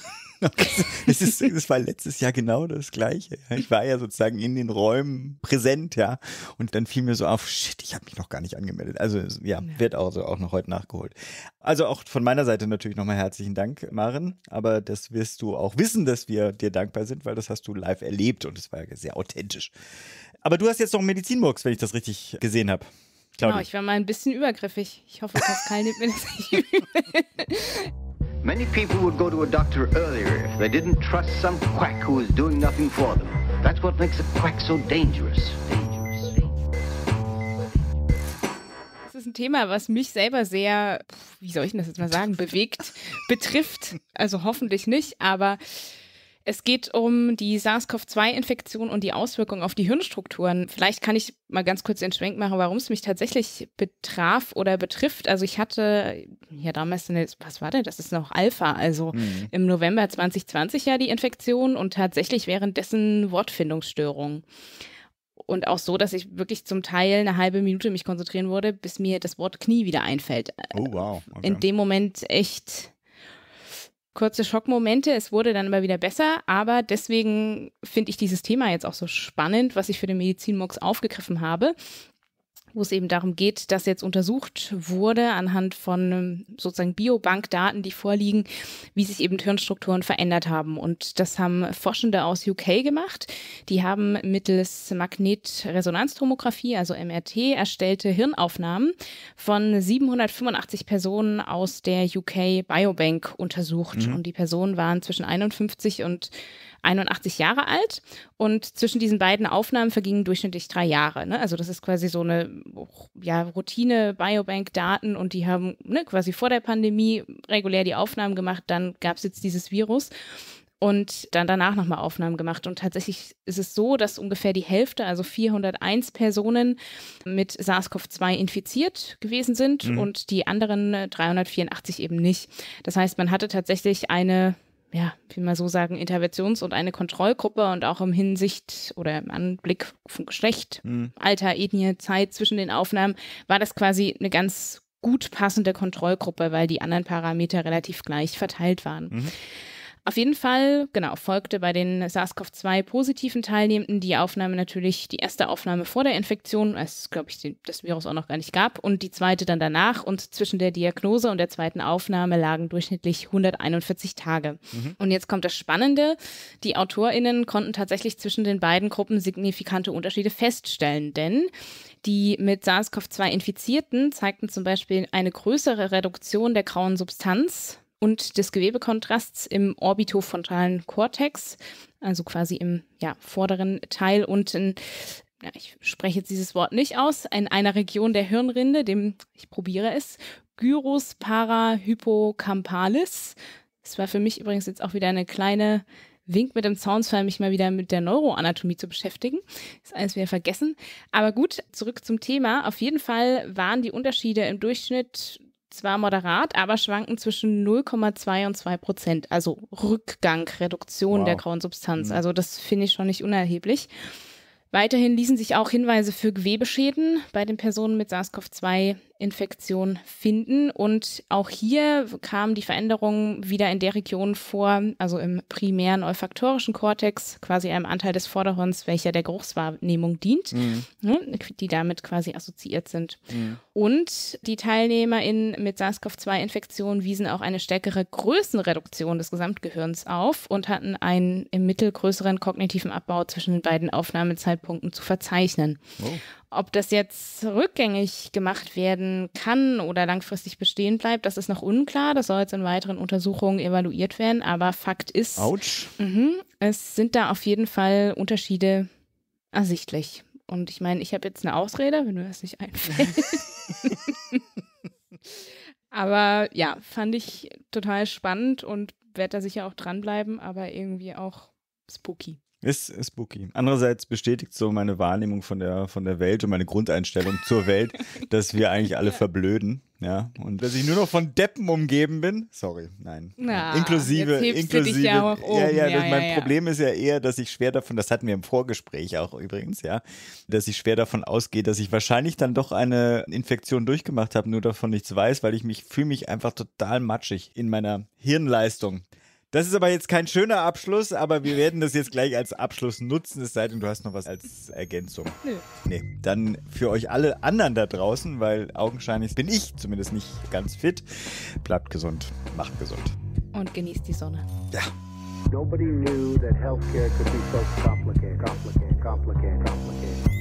das, ist, das war letztes Jahr genau das Gleiche. Ich war ja sozusagen in den Räumen präsent, ja. Und dann fiel mir so auf, shit, ich habe mich noch gar nicht angemeldet. Also ja, wird auch, auch noch heute nachgeholt. Also auch von meiner Seite natürlich nochmal herzlichen Dank, Maren. Aber das wirst du auch wissen, dass wir dir dankbar sind, weil das hast du live erlebt und es war ja sehr authentisch. Aber du hast jetzt noch einen Medizinmurks, wenn ich das richtig gesehen habe. Genau, ich war mal ein bisschen übergriffig. Ich hoffe, Pascal nimmt mir das nicht übel. Many people would go to a doctor earlier if they didn't trust some quack who was doing nothing for them. That's what makes a quack so dangerous. dangerous, Das ist ein Thema, was mich selber sehr, wie soll ich das jetzt mal sagen, bewegt, betrifft. Also hoffentlich nicht, aber es geht um die SARS-CoV-2-Infektion und die Auswirkungen auf die Hirnstrukturen. Vielleicht kann ich mal ganz kurz den Schwenk machen, warum es mich tatsächlich betraf oder betrifft. Also ich hatte ja damals, eine, was war denn, das ist noch Alpha, also mhm. im November 2020 ja die Infektion und tatsächlich währenddessen Wortfindungsstörungen und auch so, dass ich wirklich zum Teil eine halbe Minute mich konzentrieren würde, bis mir das Wort Knie wieder einfällt. Oh wow. Okay. In dem Moment echt kurze Schockmomente. Es wurde dann immer wieder besser, aber deswegen finde ich dieses Thema jetzt auch so spannend, was ich für den Medizinmux aufgegriffen habe wo es eben darum geht, dass jetzt untersucht wurde anhand von ähm, sozusagen Biobankdaten, die vorliegen, wie sich eben Hirnstrukturen verändert haben. Und das haben Forschende aus UK gemacht. Die haben mittels Magnetresonanztomographie, also MRT, erstellte Hirnaufnahmen von 785 Personen aus der UK Biobank untersucht. Mhm. Und die Personen waren zwischen 51 und 81 Jahre alt und zwischen diesen beiden Aufnahmen vergingen durchschnittlich drei Jahre. Ne? Also das ist quasi so eine ja, Routine, Biobank-Daten und die haben ne, quasi vor der Pandemie regulär die Aufnahmen gemacht, dann gab es jetzt dieses Virus und dann danach nochmal Aufnahmen gemacht. Und tatsächlich ist es so, dass ungefähr die Hälfte, also 401 Personen mit SARS-CoV-2 infiziert gewesen sind mhm. und die anderen 384 äh, eben nicht. Das heißt, man hatte tatsächlich eine ja, wie man so sagen, Interventions- und eine Kontrollgruppe und auch im Hinsicht oder im Anblick von Geschlecht, mhm. Alter, Ethnie, Zeit zwischen den Aufnahmen war das quasi eine ganz gut passende Kontrollgruppe, weil die anderen Parameter relativ gleich verteilt waren. Mhm. Auf jeden Fall, genau, folgte bei den SARS-CoV-2-positiven Teilnehmenden die Aufnahme natürlich, die erste Aufnahme vor der Infektion, als, glaube ich, das Virus auch noch gar nicht gab, und die zweite dann danach. Und zwischen der Diagnose und der zweiten Aufnahme lagen durchschnittlich 141 Tage. Mhm. Und jetzt kommt das Spannende. Die AutorInnen konnten tatsächlich zwischen den beiden Gruppen signifikante Unterschiede feststellen, denn die mit SARS-CoV-2 Infizierten zeigten zum Beispiel eine größere Reduktion der grauen Substanz und des Gewebekontrasts im orbitofrontalen Kortex, also quasi im ja, vorderen Teil unten. Ähm, ja, ich spreche jetzt dieses Wort nicht aus, in einer Region der Hirnrinde, dem, ich probiere es, Gyrus parahypocampalis. Das war für mich übrigens jetzt auch wieder eine kleine Wink mit dem Soundsfall, mich mal wieder mit der Neuroanatomie zu beschäftigen. Ist alles wieder vergessen. Aber gut, zurück zum Thema. Auf jeden Fall waren die Unterschiede im Durchschnitt zwar moderat, aber schwanken zwischen 0,2 und 2 Prozent. Also Rückgang, Reduktion wow. der grauen Substanz. Mhm. Also das finde ich schon nicht unerheblich. Weiterhin ließen sich auch Hinweise für Gewebeschäden bei den Personen mit SARS-CoV-2 Infektion finden. Und auch hier kamen die Veränderungen wieder in der Region vor, also im primären olfaktorischen Kortex, quasi einem Anteil des Vorderhorns, welcher der Geruchswahrnehmung dient, mhm. Ne, die damit quasi assoziiert sind. Mhm. Und die TeilnehmerInnen mit SARS-CoV-2-Infektion wiesen auch eine stärkere Größenreduktion des Gesamtgehirns auf und hatten einen im Mittel größeren kognitiven Abbau zwischen den beiden Aufnahmezeitpunkten zu verzeichnen. Oh. Ob das jetzt rückgängig gemacht werden kann oder langfristig bestehen bleibt, das ist noch unklar. Das soll jetzt in weiteren Untersuchungen evaluiert werden. Aber Fakt ist, Ouch. Mh, es sind da auf jeden Fall Unterschiede ersichtlich. Und ich meine, ich habe jetzt eine Ausrede, wenn du das nicht einfällt. Aber ja, fand ich total spannend und werde da sicher auch dranbleiben, aber irgendwie auch spooky. Ist, ist spooky. Andererseits bestätigt so meine Wahrnehmung von der, von der Welt und meine Grundeinstellung zur Welt, dass wir eigentlich alle verblöden. Ja, und dass ich nur noch von Deppen umgeben bin. Sorry, nein. Na, inklusive, inklusive. ja, um. ja, ja, ja mein Problem ist ja eher, dass ich schwer davon, das hatten wir im Vorgespräch auch übrigens, ja, dass ich schwer davon ausgehe, dass ich wahrscheinlich dann doch eine Infektion durchgemacht habe, nur davon nichts weiß, weil ich mich fühle mich einfach total matschig in meiner Hirnleistung. Das ist aber jetzt kein schöner Abschluss, aber wir werden das jetzt gleich als Abschluss nutzen, es sei denn, du hast noch was als Ergänzung. Nö. Nee. nee, dann für euch alle anderen da draußen, weil augenscheinlich bin ich zumindest nicht ganz fit. Bleibt gesund, macht gesund. Und genießt die Sonne. Ja. Nobody knew that healthcare could be so complicated, complicated, complicated, complicated.